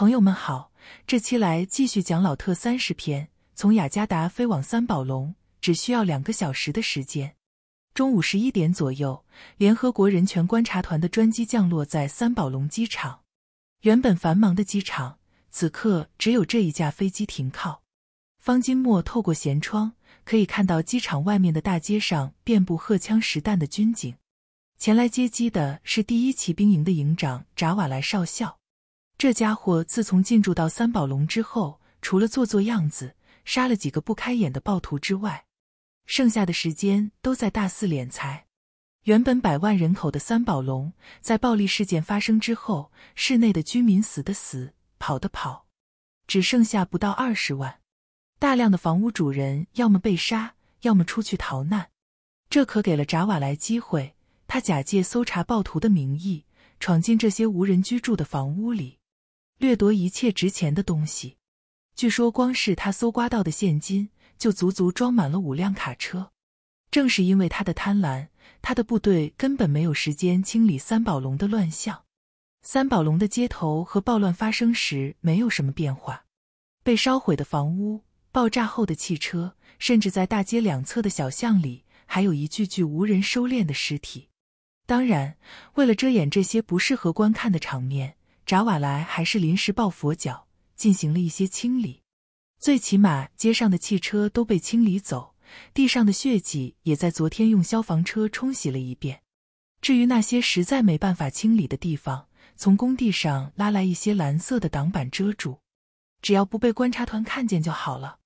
朋友们好，这期来继续讲老特三十篇。从雅加达飞往三宝龙只需要两个小时的时间。中午十一点左右，联合国人权观察团的专机降落在三宝龙机场。原本繁忙的机场，此刻只有这一架飞机停靠。方金墨透过舷窗可以看到，机场外面的大街上遍布荷枪实弹的军警。前来接机的是第一骑兵营的营长扎瓦莱少校。这家伙自从进驻到三宝龙之后，除了做做样子杀了几个不开眼的暴徒之外，剩下的时间都在大肆敛财。原本百万人口的三宝龙，在暴力事件发生之后，市内的居民死的死，跑的跑，只剩下不到二十万。大量的房屋主人要么被杀，要么出去逃难，这可给了扎瓦莱机会。他假借搜查暴徒的名义，闯进这些无人居住的房屋里。掠夺一切值钱的东西。据说，光是他搜刮到的现金就足足装满了五辆卡车。正是因为他的贪婪，他的部队根本没有时间清理三宝龙的乱象。三宝龙的街头和暴乱发生时没有什么变化，被烧毁的房屋、爆炸后的汽车，甚至在大街两侧的小巷里，还有一具具无人收敛的尸体。当然，为了遮掩这些不适合观看的场面。扎瓦莱还是临时抱佛脚，进行了一些清理，最起码街上的汽车都被清理走，地上的血迹也在昨天用消防车冲洗了一遍。至于那些实在没办法清理的地方，从工地上拉来一些蓝色的挡板遮住，只要不被观察团看见就好了。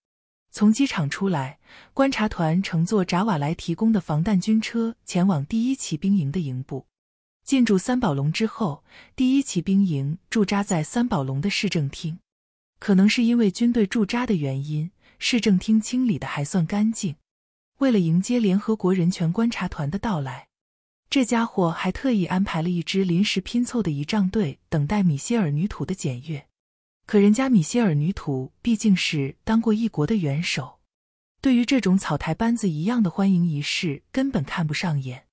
从机场出来，观察团乘坐扎瓦莱提供的防弹军车前往第一骑兵营的营部。进驻三宝龙之后，第一骑兵营驻扎在三宝龙的市政厅。可能是因为军队驻扎的原因，市政厅清理的还算干净。为了迎接联合国人权观察团的到来，这家伙还特意安排了一支临时拼凑的仪仗队等待米歇尔女土的检阅。可人家米歇尔女土毕竟是当过一国的元首，对于这种草台班子一样的欢迎仪式根本看不上眼。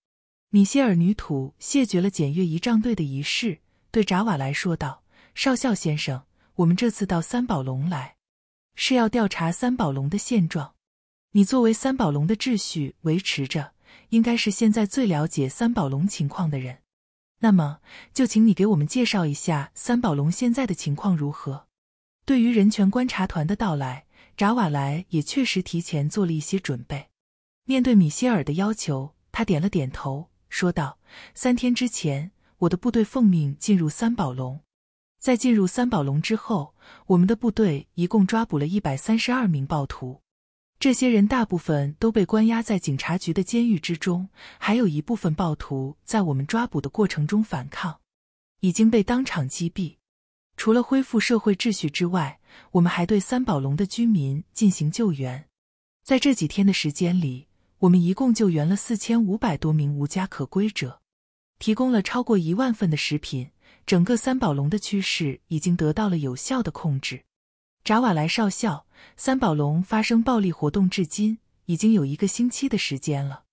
米歇尔女土谢绝了检阅仪仗队的仪式，对扎瓦莱说道：“少校先生，我们这次到三宝龙来，是要调查三宝龙的现状。你作为三宝龙的秩序维持着，应该是现在最了解三宝龙情况的人。那么，就请你给我们介绍一下三宝龙现在的情况如何？”对于人权观察团的到来，扎瓦莱也确实提前做了一些准备。面对米歇尔的要求，他点了点头。说道：“三天之前，我的部队奉命进入三宝龙。在进入三宝龙之后，我们的部队一共抓捕了一百三十二名暴徒。这些人大部分都被关押在警察局的监狱之中，还有一部分暴徒在我们抓捕的过程中反抗，已经被当场击毙。除了恢复社会秩序之外，我们还对三宝龙的居民进行救援。在这几天的时间里。”我们一共救援了四千五百多名无家可归者，提供了超过一万份的食品。整个三宝龙的趋势已经得到了有效的控制。扎瓦莱少校，三宝龙发生暴力活动至今已经有一个星期的时间了，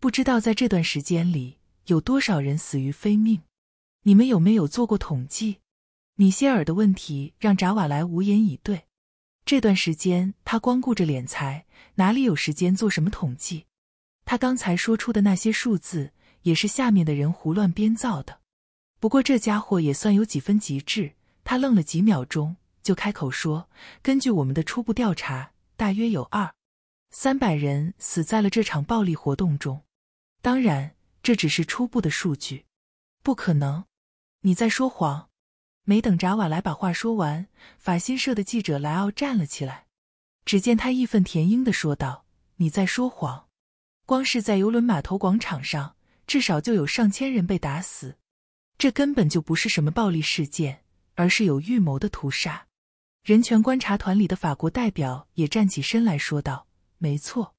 不知道在这段时间里有多少人死于非命？你们有没有做过统计？米歇尔的问题让扎瓦莱无言以对。这段时间他光顾着敛财，哪里有时间做什么统计？他刚才说出的那些数字也是下面的人胡乱编造的。不过这家伙也算有几分极致，他愣了几秒钟，就开口说：“根据我们的初步调查，大约有二三百人死在了这场暴力活动中。当然，这只是初步的数据，不可能。你在说谎。”没等扎瓦莱把话说完，法新社的记者莱奥站了起来。只见他义愤填膺地说道：“你在说谎！光是在游轮码头广场上，至少就有上千人被打死。这根本就不是什么暴力事件，而是有预谋的屠杀。”人权观察团里的法国代表也站起身来说道：“没错，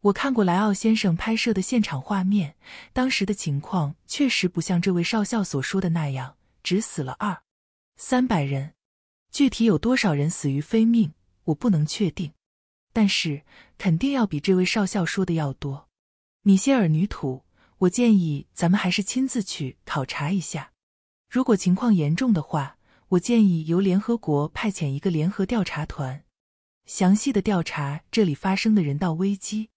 我看过莱奥先生拍摄的现场画面，当时的情况确实不像这位少校所说的那样，只死了二。”三百人，具体有多少人死于非命，我不能确定，但是肯定要比这位少校说的要多。米歇尔女土，我建议咱们还是亲自去考察一下。如果情况严重的话，我建议由联合国派遣一个联合调查团，详细的调查这里发生的人道危机。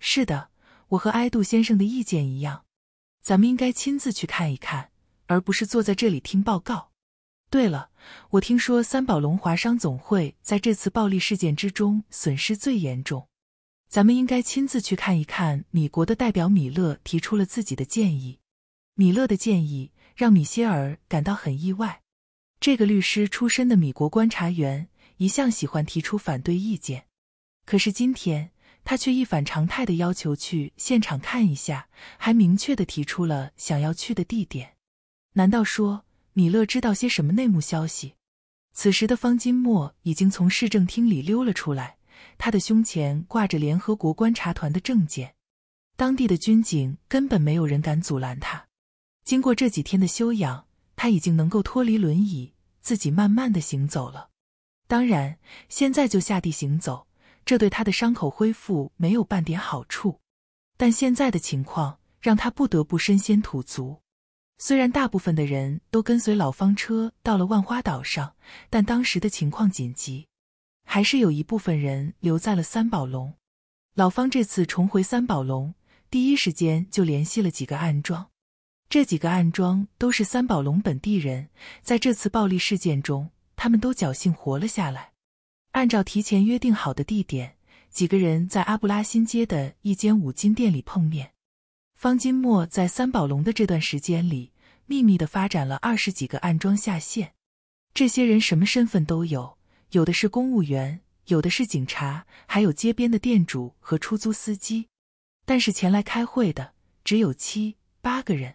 是的，我和埃杜先生的意见一样，咱们应该亲自去看一看，而不是坐在这里听报告。对了，我听说三宝龙华商总会在这次暴力事件之中损失最严重，咱们应该亲自去看一看。米国的代表米勒提出了自己的建议，米勒的建议让米歇尔感到很意外。这个律师出身的米国观察员一向喜欢提出反对意见，可是今天他却一反常态的要求去现场看一下，还明确的提出了想要去的地点。难道说？米勒知道些什么内幕消息？此时的方金墨已经从市政厅里溜了出来，他的胸前挂着联合国观察团的证件，当地的军警根本没有人敢阻拦他。经过这几天的修养，他已经能够脱离轮椅，自己慢慢的行走了。当然，现在就下地行走，这对他的伤口恢复没有半点好处。但现在的情况让他不得不身先土卒。虽然大部分的人都跟随老方车到了万花岛上，但当时的情况紧急，还是有一部分人留在了三宝龙。老方这次重回三宝龙，第一时间就联系了几个暗桩。这几个暗桩都是三宝龙本地人，在这次暴力事件中，他们都侥幸活了下来。按照提前约定好的地点，几个人在阿布拉新街的一间五金店里碰面。方金墨在三宝龙的这段时间里，秘密的发展了二十几个暗桩下线，这些人什么身份都有，有的是公务员，有的是警察，还有街边的店主和出租司机。但是前来开会的只有七八个人，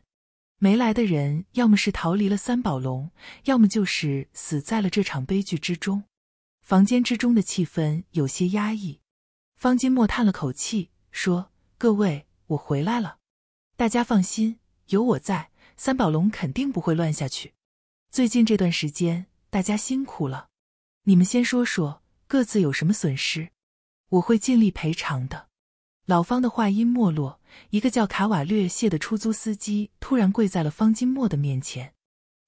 没来的人要么是逃离了三宝龙，要么就是死在了这场悲剧之中。房间之中的气氛有些压抑，方金墨叹了口气说：“各位，我回来了。”大家放心，有我在，三宝龙肯定不会乱下去。最近这段时间，大家辛苦了。你们先说说各自有什么损失，我会尽力赔偿的。老方的话音没落，一个叫卡瓦略谢的出租司机突然跪在了方金墨的面前。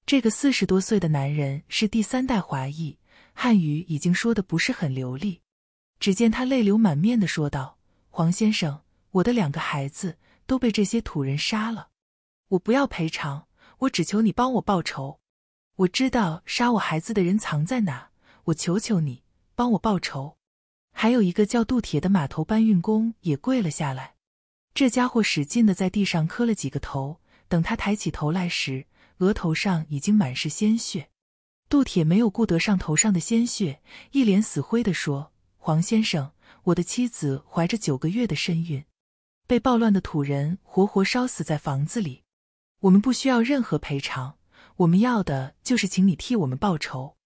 这个四十多岁的男人是第三代华裔，汉语已经说的不是很流利。只见他泪流满面的说道：“黄先生，我的两个孩子。”都被这些土人杀了，我不要赔偿，我只求你帮我报仇。我知道杀我孩子的人藏在哪，我求求你帮我报仇。还有一个叫杜铁的码头搬运工也跪了下来，这家伙使劲的在地上磕了几个头。等他抬起头来时，额头上已经满是鲜血。杜铁没有顾得上头上的鲜血，一脸死灰的说：“黄先生，我的妻子怀着九个月的身孕。”被暴乱的土人活活烧死在房子里，我们不需要任何赔偿，我们要的就是请你替我们报仇。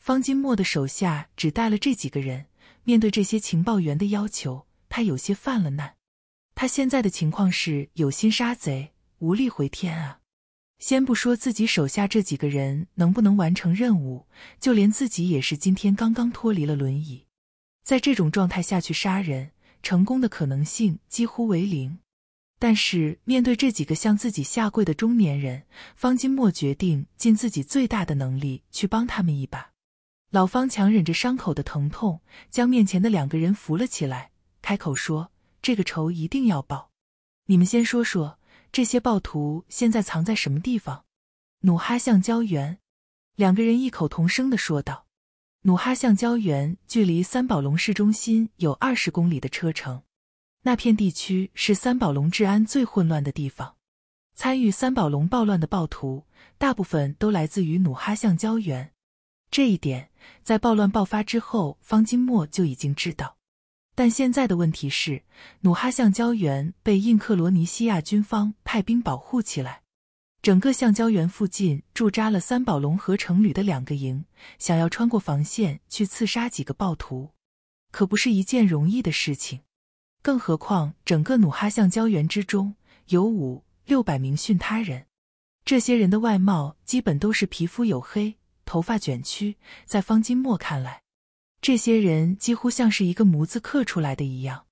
方金墨的手下只带了这几个人，面对这些情报员的要求，他有些犯了难。他现在的情况是有心杀贼，无力回天啊！先不说自己手下这几个人能不能完成任务，就连自己也是今天刚刚脱离了轮椅，在这种状态下去杀人。成功的可能性几乎为零，但是面对这几个向自己下跪的中年人，方金墨决定尽自己最大的能力去帮他们一把。老方强忍着伤口的疼痛，将面前的两个人扶了起来，开口说：“这个仇一定要报。你们先说说，这些暴徒现在藏在什么地方？”努哈向胶原，两个人异口同声地说道。努哈橡胶园距离三宝龙市中心有二十公里的车程，那片地区是三宝龙治安最混乱的地方。参与三宝龙暴乱的暴徒大部分都来自于努哈橡胶园，这一点在暴乱爆发之后方金墨就已经知道。但现在的问题是，努哈橡胶园被印克罗尼西亚军方派兵保护起来。整个橡胶园附近驻扎了三宝龙合成旅的两个营，想要穿过防线去刺杀几个暴徒，可不是一件容易的事情。更何况，整个努哈橡胶园之中有五六百名训他人，这些人的外貌基本都是皮肤黝黑、头发卷曲，在方金墨看来，这些人几乎像是一个模子刻出来的一样。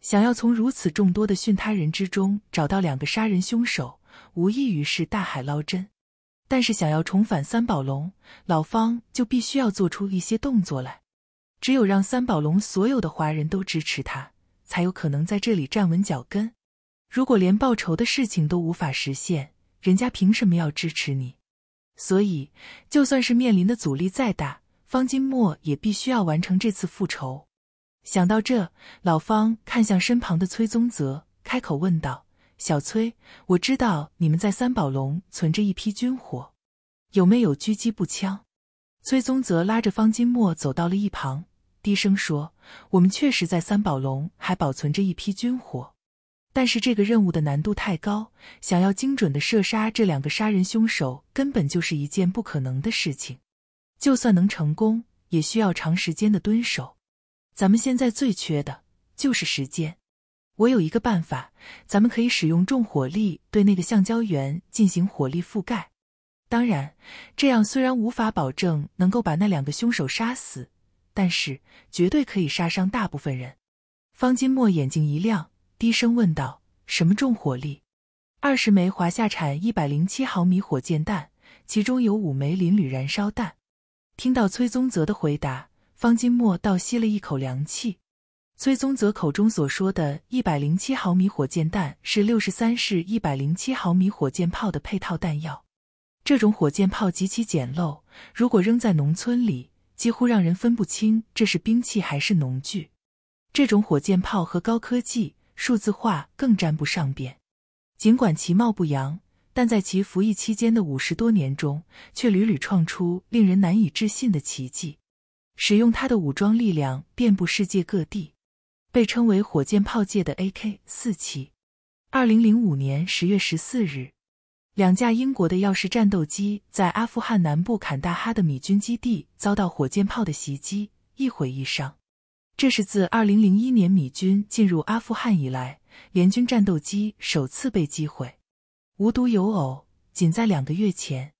想要从如此众多的训他人之中找到两个杀人凶手。无异于是大海捞针，但是想要重返三宝龙，老方就必须要做出一些动作来。只有让三宝龙所有的华人都支持他，才有可能在这里站稳脚跟。如果连报仇的事情都无法实现，人家凭什么要支持你？所以，就算是面临的阻力再大，方金墨也必须要完成这次复仇。想到这，老方看向身旁的崔宗泽，开口问道。小崔，我知道你们在三宝龙存着一批军火，有没有狙击步枪？崔宗泽拉着方金墨走到了一旁，低声说：“我们确实在三宝龙还保存着一批军火，但是这个任务的难度太高，想要精准的射杀这两个杀人凶手，根本就是一件不可能的事情。就算能成功，也需要长时间的蹲守。咱们现在最缺的就是时间。”我有一个办法，咱们可以使用重火力对那个橡胶园进行火力覆盖。当然，这样虽然无法保证能够把那两个凶手杀死，但是绝对可以杀伤大部分人。方金墨眼睛一亮，低声问道：“什么重火力？二十枚华夏产一百零七毫米火箭弹，其中有五枚磷铝燃烧弹。”听到崔宗泽的回答，方金墨倒吸了一口凉气。崔宗泽口中所说的“一百零七毫米火箭弹”是六十三式一百零七毫米火箭炮的配套弹药。这种火箭炮极其简陋，如果扔在农村里，几乎让人分不清这是兵器还是农具。这种火箭炮和高科技、数字化更沾不上边。尽管其貌不扬，但在其服役期间的五十多年中，却屡屡创出令人难以置信的奇迹。使用它的武装力量遍布世界各地。被称为火箭炮界的 A.K. 四七。二零零五年十月十四日，两架英国的钥匙战斗机在阿富汗南部坎大哈的米军基地遭到火箭炮的袭击，一毁一伤。这是自二零零一年米军进入阿富汗以来，联军战斗机首次被击毁。无独有偶，仅在两个月前。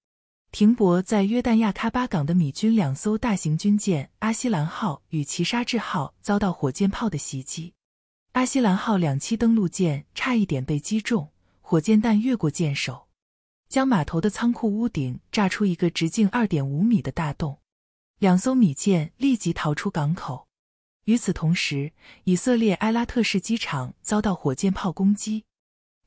停泊在约旦亚喀巴港的米军两艘大型军舰“阿西兰号”与“奇沙治号”遭到火箭炮的袭击，“阿西兰号”两栖登陆舰差一点被击中，火箭弹越过舰首，将码头的仓库屋顶炸出一个直径二点五米的大洞。两艘米舰立即逃出港口。与此同时，以色列埃拉特市机场遭到火箭炮攻击。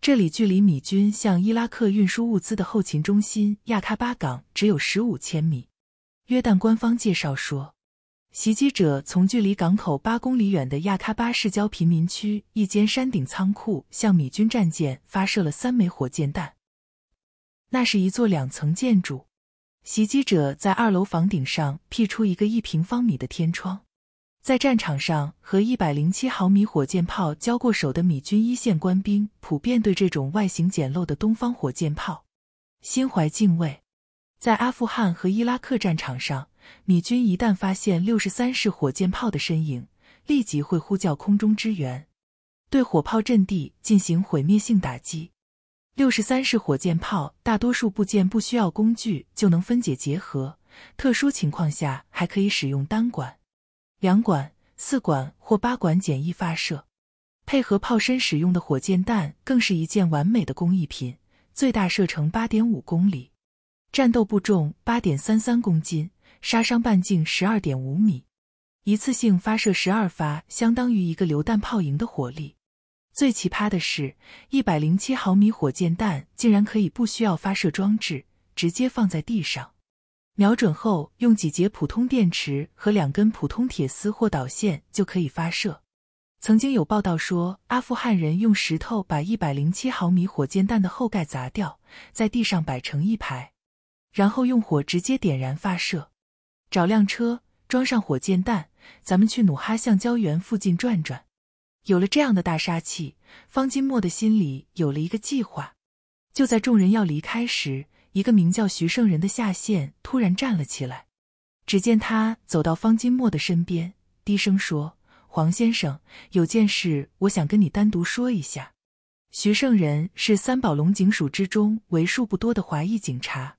这里距离米军向伊拉克运输物资的后勤中心亚喀巴港只有十五千米。约旦官方介绍说，袭击者从距离港口八公里远的亚喀巴市郊贫民区一间山顶仓库向米军战舰发射了三枚火箭弹。那是一座两层建筑，袭击者在二楼房顶上辟出一个一平方米的天窗。在战场上和一百零七毫米火箭炮交过手的米军一线官兵普遍对这种外形简陋的东方火箭炮心怀敬畏。在阿富汗和伊拉克战场上，米军一旦发现六十三式火箭炮的身影，立即会呼叫空中支援，对火炮阵地进行毁灭性打击。六十三式火箭炮大多数部件不需要工具就能分解结合，特殊情况下还可以使用单管。两管、四管或八管简易发射，配合炮身使用的火箭弹更是一件完美的工艺品。最大射程八点五公里，战斗部重八点三三公斤，杀伤半径十二点五米。一次性发射十二发，相当于一个榴弹炮营的火力。最奇葩的是，一百零七毫米火箭弹竟然可以不需要发射装置，直接放在地上。瞄准后，用几节普通电池和两根普通铁丝或导线就可以发射。曾经有报道说，阿富汗人用石头把107毫米火箭弹的后盖砸掉，在地上摆成一排，然后用火直接点燃发射。找辆车装上火箭弹，咱们去努哈橡胶园附近转转。有了这样的大杀器，方金墨的心里有了一个计划。就在众人要离开时。一个名叫徐圣仁的下线突然站了起来。只见他走到方金墨的身边，低声说：“黄先生，有件事我想跟你单独说一下。”徐圣仁是三宝龙警署之中为数不多的华裔警察，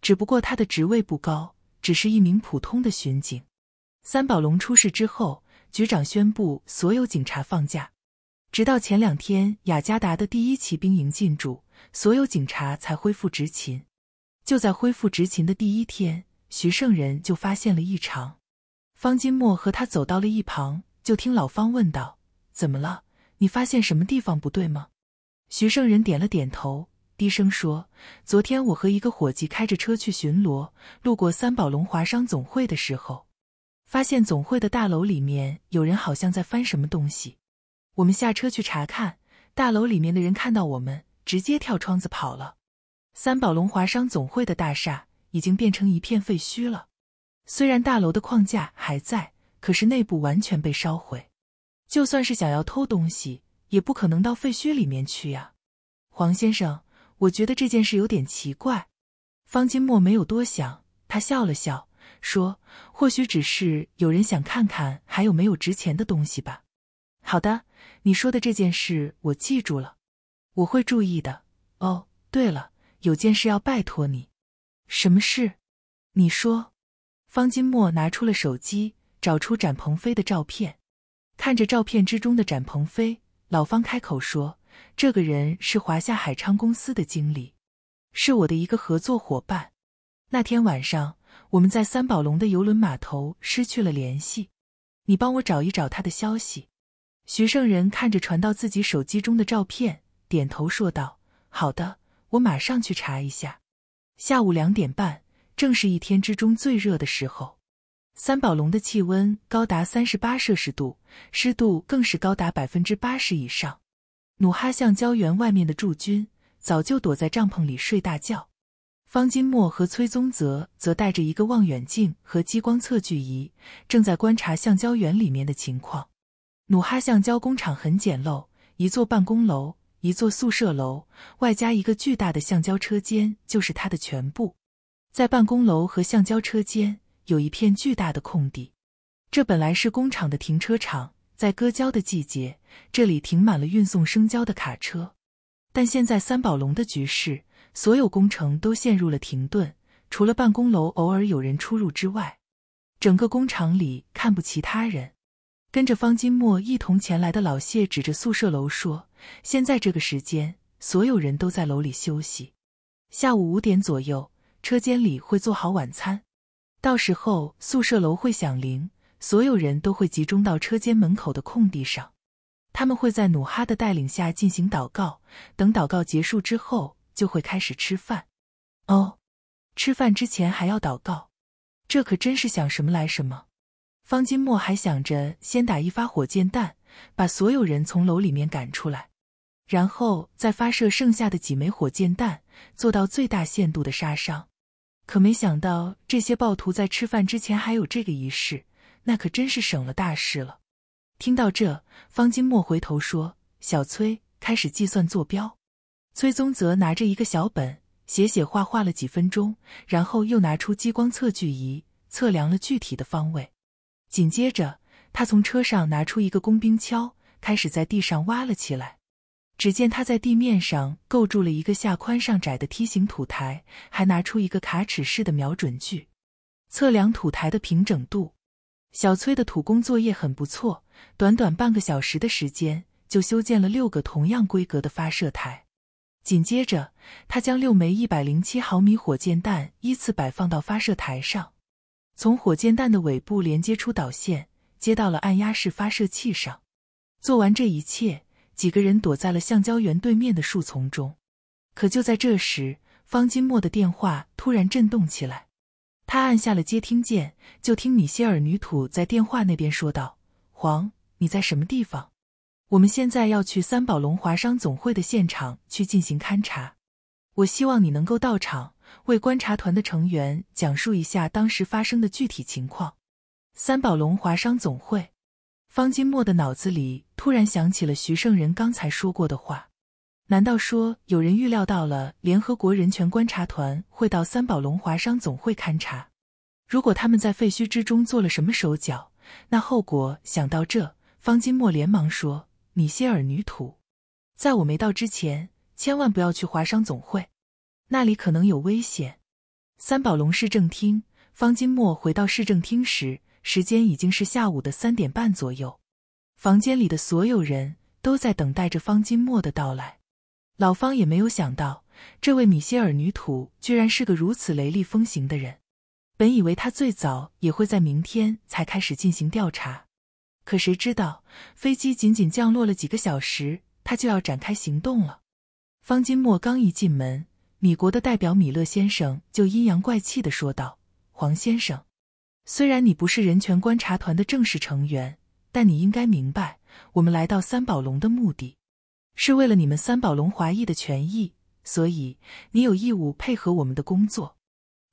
只不过他的职位不高，只是一名普通的巡警。三宝龙出事之后，局长宣布所有警察放假，直到前两天雅加达的第一骑兵营进驻，所有警察才恢复执勤。就在恢复执勤的第一天，徐圣人就发现了异常。方金墨和他走到了一旁，就听老方问道：“怎么了？你发现什么地方不对吗？”徐圣人点了点头，低声说：“昨天我和一个伙计开着车去巡逻，路过三宝龙华商总会的时候，发现总会的大楼里面有人好像在翻什么东西。我们下车去查看，大楼里面的人看到我们，直接跳窗子跑了。”三宝龙华商总会的大厦已经变成一片废墟了。虽然大楼的框架还在，可是内部完全被烧毁。就算是想要偷东西，也不可能到废墟里面去呀。黄先生，我觉得这件事有点奇怪。方金墨没有多想，他笑了笑说：“或许只是有人想看看还有没有值钱的东西吧。”好的，你说的这件事我记住了，我会注意的。哦，对了。有件事要拜托你，什么事？你说。方金墨拿出了手机，找出展鹏飞的照片，看着照片之中的展鹏飞，老方开口说：“这个人是华夏海昌公司的经理，是我的一个合作伙伴。那天晚上，我们在三宝龙的游轮码头失去了联系，你帮我找一找他的消息。”徐圣仁看着传到自己手机中的照片，点头说道：“好的。”我马上去查一下。下午两点半，正是一天之中最热的时候。三宝龙的气温高达三十八摄氏度，湿度更是高达百分之八十以上。努哈橡胶园外面的驻军早就躲在帐篷里睡大觉。方金墨和崔宗泽则带着一个望远镜和激光测距仪，正在观察橡胶园里面的情况。努哈橡胶工厂很简陋，一座办公楼。一座宿舍楼，外加一个巨大的橡胶车间，就是它的全部。在办公楼和橡胶车间有一片巨大的空地，这本来是工厂的停车场。在割胶的季节，这里停满了运送生胶的卡车。但现在三宝龙的局势，所有工程都陷入了停顿，除了办公楼偶尔有人出入之外，整个工厂里看不其他人。跟着方金墨一同前来的老谢指着宿舍楼说：“现在这个时间，所有人都在楼里休息。下午五点左右，车间里会做好晚餐，到时候宿舍楼会响铃，所有人都会集中到车间门口的空地上。他们会在努哈的带领下进行祷告。等祷告结束之后，就会开始吃饭。哦，吃饭之前还要祷告，这可真是想什么来什么。”方金墨还想着先打一发火箭弹，把所有人从楼里面赶出来，然后再发射剩下的几枚火箭弹，做到最大限度的杀伤。可没想到这些暴徒在吃饭之前还有这个仪式，那可真是省了大事了。听到这，方金墨回头说：“小崔，开始计算坐标。”崔宗泽拿着一个小本，写写画画了几分钟，然后又拿出激光测距仪，测量了具体的方位。紧接着，他从车上拿出一个工兵锹，开始在地上挖了起来。只见他在地面上构筑了一个下宽上窄的梯形土台，还拿出一个卡尺式的瞄准具，测量土台的平整度。小崔的土工作业很不错，短短半个小时的时间就修建了六个同样规格的发射台。紧接着，他将六枚一百零七毫米火箭弹依次摆放到发射台上。从火箭弹的尾部连接出导线，接到了按压式发射器上。做完这一切，几个人躲在了橡胶园对面的树丛中。可就在这时，方金墨的电话突然震动起来，他按下了接听键，就听米歇尔女土在电话那边说道：“黄，你在什么地方？我们现在要去三宝龙华商总会的现场去进行勘察，我希望你能够到场。”为观察团的成员讲述一下当时发生的具体情况。三宝龙华商总会，方金墨的脑子里突然想起了徐圣人刚才说过的话。难道说有人预料到了联合国人权观察团会到三宝龙华商总会勘察？如果他们在废墟之中做了什么手脚，那后果……想到这，方金墨连忙说：“米歇尔女土，在我没到之前，千万不要去华商总会。”那里可能有危险。三宝龙市政厅，方金墨回到市政厅时，时间已经是下午的三点半左右。房间里的所有人都在等待着方金墨的到来。老方也没有想到，这位米歇尔女土居然是个如此雷厉风行的人。本以为他最早也会在明天才开始进行调查，可谁知道飞机仅仅降落了几个小时，他就要展开行动了。方金墨刚一进门。米国的代表米勒先生就阴阳怪气的说道：“黄先生，虽然你不是人权观察团的正式成员，但你应该明白，我们来到三宝龙的目的，是为了你们三宝龙华裔的权益，所以你有义务配合我们的工作。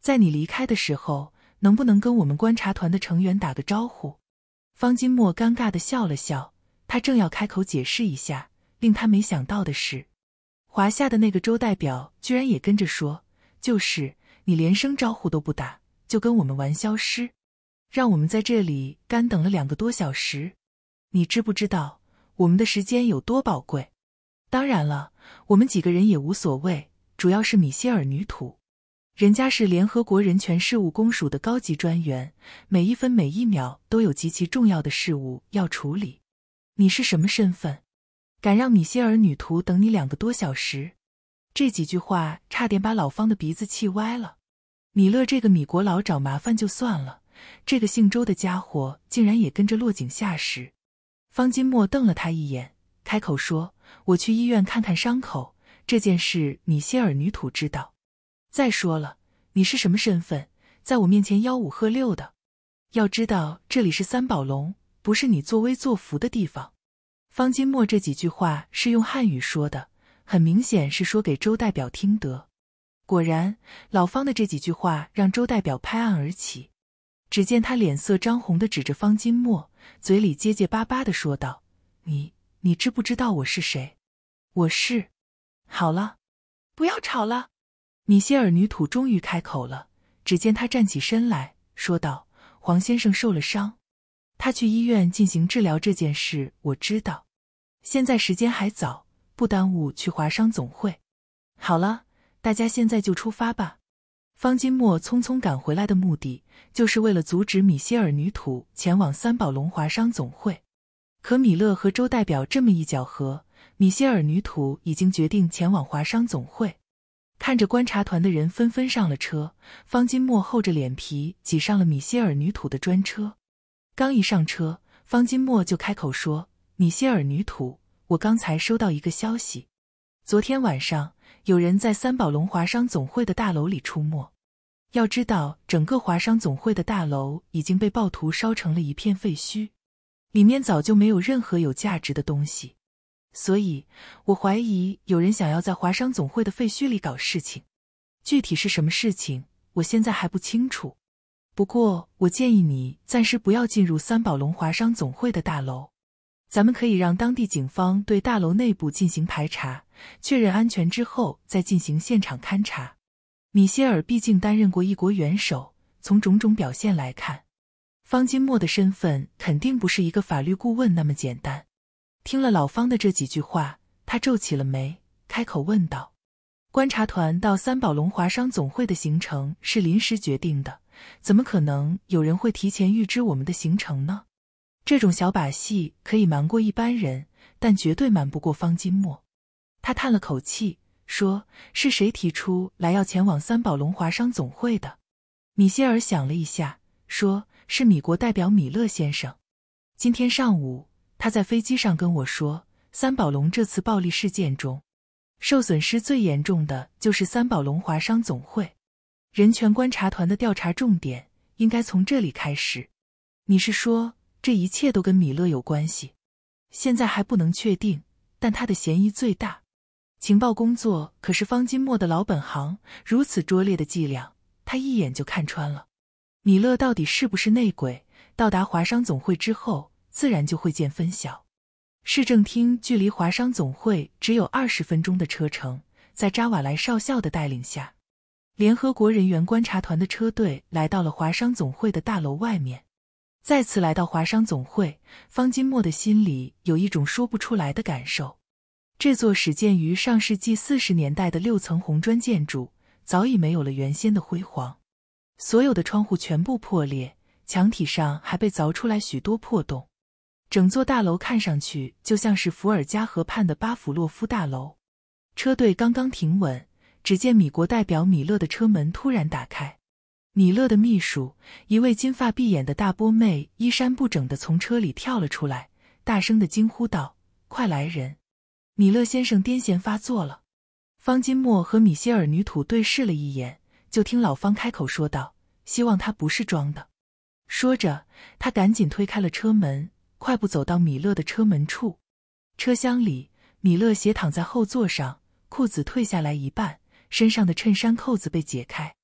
在你离开的时候，能不能跟我们观察团的成员打个招呼？”方金墨尴尬的笑了笑，他正要开口解释一下，令他没想到的是。华夏的那个周代表居然也跟着说：“就是你连声招呼都不打，就跟我们玩消失，让我们在这里干等了两个多小时。你知不知道我们的时间有多宝贵？当然了，我们几个人也无所谓，主要是米歇尔女土，人家是联合国人权事务公署的高级专员，每一分每一秒都有极其重要的事务要处理。你是什么身份？”敢让米歇尔女徒等你两个多小时，这几句话差点把老方的鼻子气歪了。米勒这个米国佬找麻烦就算了，这个姓周的家伙竟然也跟着落井下石。方金墨瞪了他一眼，开口说：“我去医院看看伤口，这件事米歇尔女土知道。再说了，你是什么身份，在我面前吆五喝六的？要知道，这里是三宝龙，不是你作威作福的地方。”方金墨这几句话是用汉语说的，很明显是说给周代表听得。果然，老方的这几句话让周代表拍案而起。只见他脸色涨红的指着方金墨，嘴里结结巴巴的说道：“你……你知不知道我是谁？我是……好了，不要吵了。”米歇尔女土终于开口了。只见她站起身来说道：“黄先生受了伤，他去医院进行治疗这件事，我知道。”现在时间还早，不耽误去华商总会。好了，大家现在就出发吧。方金墨匆匆赶回来的目的，就是为了阻止米歇尔女土前往三宝龙华商总会。可米勒和周代表这么一搅和，米歇尔女土已经决定前往华商总会。看着观察团的人纷纷上了车，方金墨厚着脸皮挤上了米歇尔女土的专车。刚一上车，方金墨就开口说。米歇尔女土，我刚才收到一个消息，昨天晚上有人在三宝龙华商总会的大楼里出没。要知道，整个华商总会的大楼已经被暴徒烧成了一片废墟，里面早就没有任何有价值的东西。所以，我怀疑有人想要在华商总会的废墟里搞事情。具体是什么事情，我现在还不清楚。不过，我建议你暂时不要进入三宝龙华商总会的大楼。咱们可以让当地警方对大楼内部进行排查，确认安全之后再进行现场勘查。米歇尔毕竟担任过一国元首，从种种表现来看，方金墨的身份肯定不是一个法律顾问那么简单。听了老方的这几句话，他皱起了眉，开口问道：“观察团到三宝龙华商总会的行程是临时决定的，怎么可能有人会提前预知我们的行程呢？”这种小把戏可以瞒过一般人，但绝对瞒不过方金墨。他叹了口气说：“是谁提出来要前往三宝龙华商总会的？”米歇尔想了一下，说：“是米国代表米勒先生。今天上午他在飞机上跟我说，三宝龙这次暴力事件中，受损失最严重的就是三宝龙华商总会。人权观察团的调查重点应该从这里开始。”你是说？这一切都跟米勒有关系，现在还不能确定，但他的嫌疑最大。情报工作可是方金墨的老本行，如此拙劣的伎俩，他一眼就看穿了。米勒到底是不是内鬼？到达华商总会之后，自然就会见分晓。市政厅距离华商总会只有二十分钟的车程，在扎瓦莱少校的带领下，联合国人员观察团的车队来到了华商总会的大楼外面。再次来到华商总会，方金墨的心里有一种说不出来的感受。这座始建于上世纪四十年代的六层红砖建筑，早已没有了原先的辉煌，所有的窗户全部破裂，墙体上还被凿出来许多破洞，整座大楼看上去就像是伏尔加河畔的巴甫洛夫大楼。车队刚刚停稳，只见米国代表米勒的车门突然打开。米勒的秘书，一位金发碧眼的大波妹，衣衫不整地从车里跳了出来，大声地惊呼道：“快来人！米勒先生癫痫发作了！”方金墨和米歇尔女土对视了一眼，就听老方开口说道：“希望他不是装的。”说着，他赶紧推开了车门，快步走到米勒的车门处。车厢里，米勒斜躺在后座上，裤子褪下来一半，身上的衬衫扣子被解开。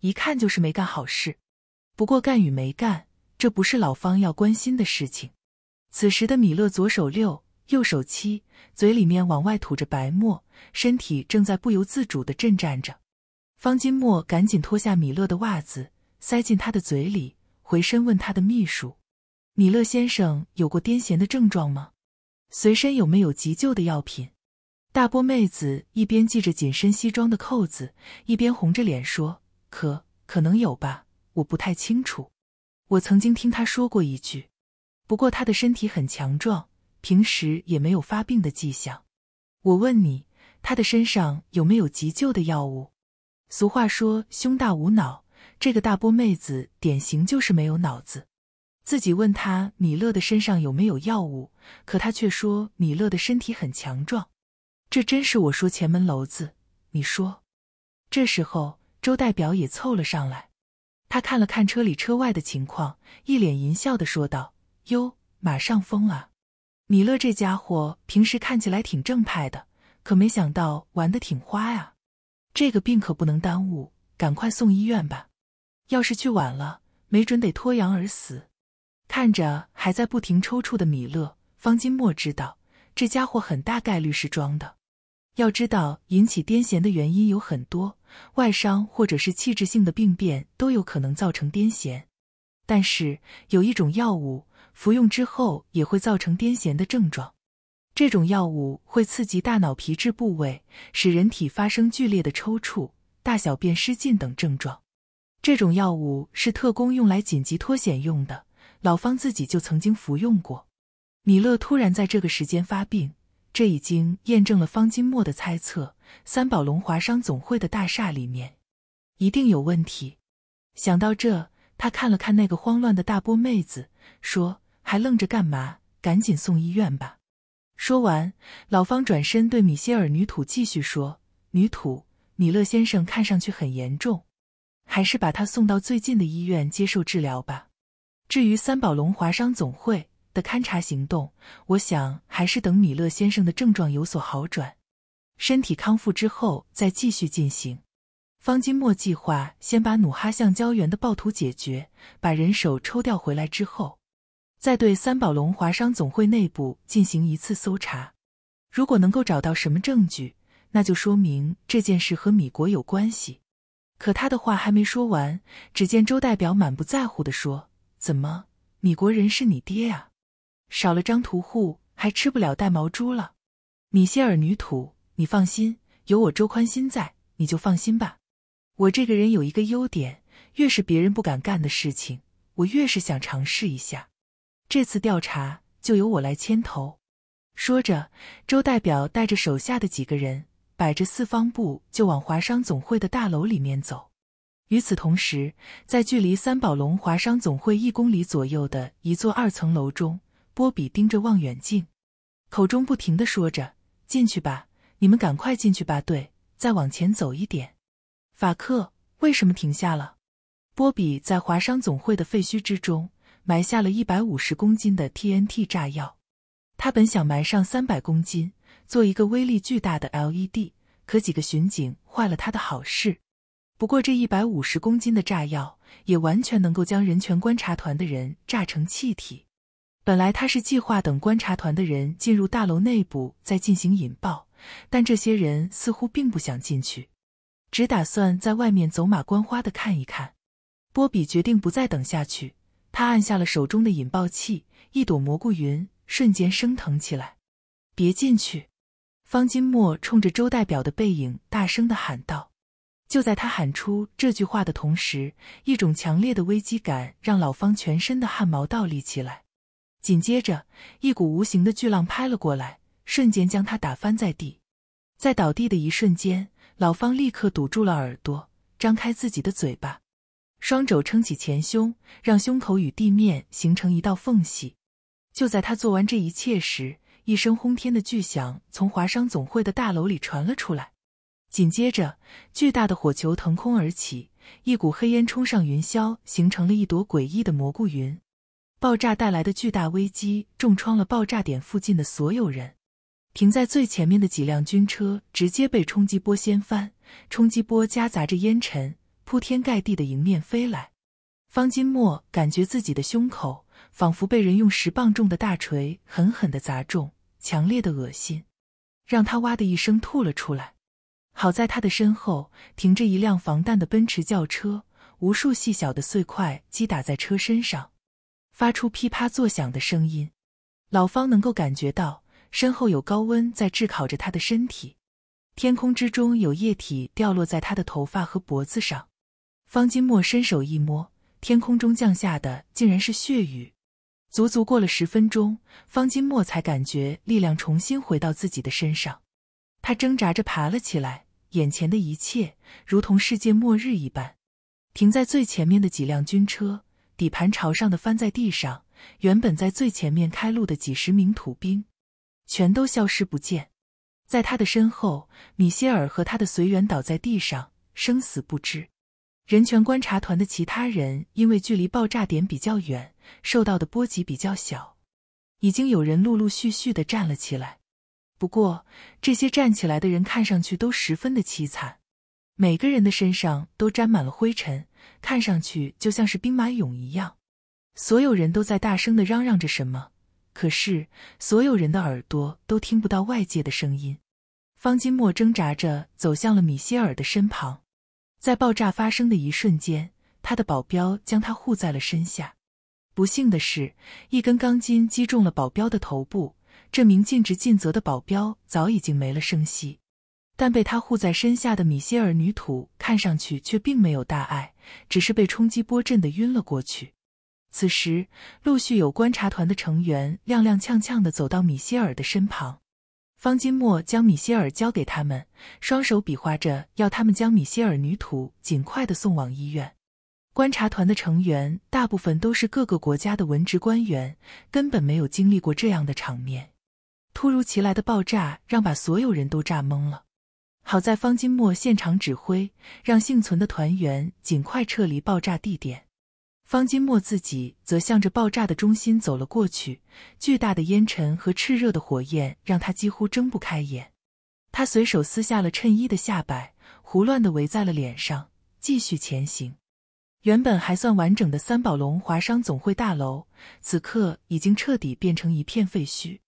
一看就是没干好事。不过干与没干，这不是老方要关心的事情。此时的米勒左手六，右手七，嘴里面往外吐着白沫，身体正在不由自主的震颤着。方金墨赶紧脱下米勒的袜子，塞进他的嘴里，回身问他的秘书：“米勒先生有过癫痫的症状吗？随身有没有急救的药品？”大波妹子一边系着紧身西装的扣子，一边红着脸说。可可能有吧，我不太清楚。我曾经听他说过一句，不过他的身体很强壮，平时也没有发病的迹象。我问你，他的身上有没有急救的药物？俗话说“胸大无脑”，这个大波妹子典型就是没有脑子。自己问他米勒的身上有没有药物，可他却说米勒的身体很强壮。这真是我说前门楼子。你说，这时候。周代表也凑了上来，他看了看车里车外的情况，一脸淫笑的说道：“哟，马上疯了！米勒这家伙平时看起来挺正派的，可没想到玩的挺花呀。这个病可不能耽误，赶快送医院吧！要是去晚了，没准得脱阳而死。”看着还在不停抽搐的米勒，方金墨知道这家伙很大概率是装的。要知道，引起癫痫的原因有很多，外伤或者是器质性的病变都有可能造成癫痫。但是有一种药物服用之后也会造成癫痫的症状，这种药物会刺激大脑皮质部位，使人体发生剧烈的抽搐、大小便失禁等症状。这种药物是特工用来紧急脱险用的，老方自己就曾经服用过。米勒突然在这个时间发病。这已经验证了方金墨的猜测，三宝龙华商总会的大厦里面一定有问题。想到这，他看了看那个慌乱的大波妹子，说：“还愣着干嘛？赶紧送医院吧！”说完，老方转身对米歇尔女土继续说：“女土，米勒先生看上去很严重，还是把他送到最近的医院接受治疗吧。至于三宝龙华商总会……”的勘察行动，我想还是等米勒先生的症状有所好转，身体康复之后再继续进行。方金墨计划先把努哈橡胶园的暴徒解决，把人手抽调回来之后，再对三宝龙华商总会内部进行一次搜查。如果能够找到什么证据，那就说明这件事和米国有关系。可他的话还没说完，只见周代表满不在乎地说：“怎么，米国人是你爹啊？”少了张屠户，还吃不了带毛猪了。米歇尔女土，你放心，有我周宽心在，你就放心吧。我这个人有一个优点，越是别人不敢干的事情，我越是想尝试一下。这次调查就由我来牵头。说着，周代表带着手下的几个人，摆着四方布就往华商总会的大楼里面走。与此同时，在距离三宝龙华商总会一公里左右的一座二层楼中。波比盯着望远镜，口中不停的说着：“进去吧，你们赶快进去吧。对，再往前走一点。”法克，为什么停下了？波比在华商总会的废墟之中埋下了一百五十公斤的 TNT 炸药。他本想埋上三百公斤，做一个威力巨大的 LED，可几个巡警坏了他的好事。不过这一百五十公斤的炸药也完全能够将人权观察团的人炸成气体。本来他是计划等观察团的人进入大楼内部再进行引爆，但这些人似乎并不想进去，只打算在外面走马观花的看一看。波比决定不再等下去，他按下了手中的引爆器，一朵蘑菇云瞬间升腾起来。别进去！方金墨冲着周代表的背影大声的喊道。就在他喊出这句话的同时，一种强烈的危机感让老方全身的汗毛倒立起来。紧接着，一股无形的巨浪拍了过来，瞬间将他打翻在地。在倒地的一瞬间，老方立刻堵住了耳朵，张开自己的嘴巴，双肘撑起前胸，让胸口与地面形成一道缝隙。就在他做完这一切时，一声轰天的巨响从华商总会的大楼里传了出来。紧接着，巨大的火球腾空而起，一股黑烟冲上云霄，形成了一朵诡异的蘑菇云。爆炸带来的巨大危机重创了爆炸点附近的所有人。停在最前面的几辆军车直接被冲击波掀翻，冲击波夹杂着烟尘，铺天盖地的迎面飞来。方金墨感觉自己的胸口仿佛被人用十磅重的大锤狠狠地砸中，强烈的恶心让他哇的一声吐了出来。好在他的身后停着一辆防弹的奔驰轿车，无数细小的碎块击打在车身上。发出噼啪作响的声音，老方能够感觉到身后有高温在炙烤着他的身体。天空之中有液体掉落在他的头发和脖子上。方金墨伸手一摸，天空中降下的竟然是血雨。足足过了十分钟，方金墨才感觉力量重新回到自己的身上。他挣扎着爬了起来，眼前的一切如同世界末日一般。停在最前面的几辆军车。底盘朝上的翻在地上，原本在最前面开路的几十名土兵，全都消失不见。在他的身后，米歇尔和他的随员倒在地上，生死不知。人权观察团的其他人因为距离爆炸点比较远，受到的波及比较小，已经有人陆陆续续的站了起来。不过，这些站起来的人看上去都十分的凄惨，每个人的身上都沾满了灰尘。看上去就像是兵马俑一样，所有人都在大声的嚷嚷着什么，可是所有人的耳朵都听不到外界的声音。方金墨挣扎着走向了米歇尔的身旁，在爆炸发生的一瞬间，他的保镖将他护在了身下。不幸的是，一根钢筋击中了保镖的头部，这名尽职尽责的保镖早已经没了声息。但被他护在身下的米歇尔女土看上去却并没有大碍，只是被冲击波震得晕了过去。此时，陆续有观察团的成员踉踉跄跄地走到米歇尔的身旁。方金墨将米歇尔交给他们，双手比划着要他们将米歇尔女土尽快地送往医院。观察团的成员大部分都是各个国家的文职官员，根本没有经历过这样的场面。突如其来的爆炸让把所有人都炸懵了。好在方金墨现场指挥，让幸存的团员尽快撤离爆炸地点。方金墨自己则向着爆炸的中心走了过去。巨大的烟尘和炽热的火焰让他几乎睁不开眼。他随手撕下了衬衣的下摆，胡乱地围在了脸上，继续前行。原本还算完整的三宝龙华商总会大楼，此刻已经彻底变成一片废墟。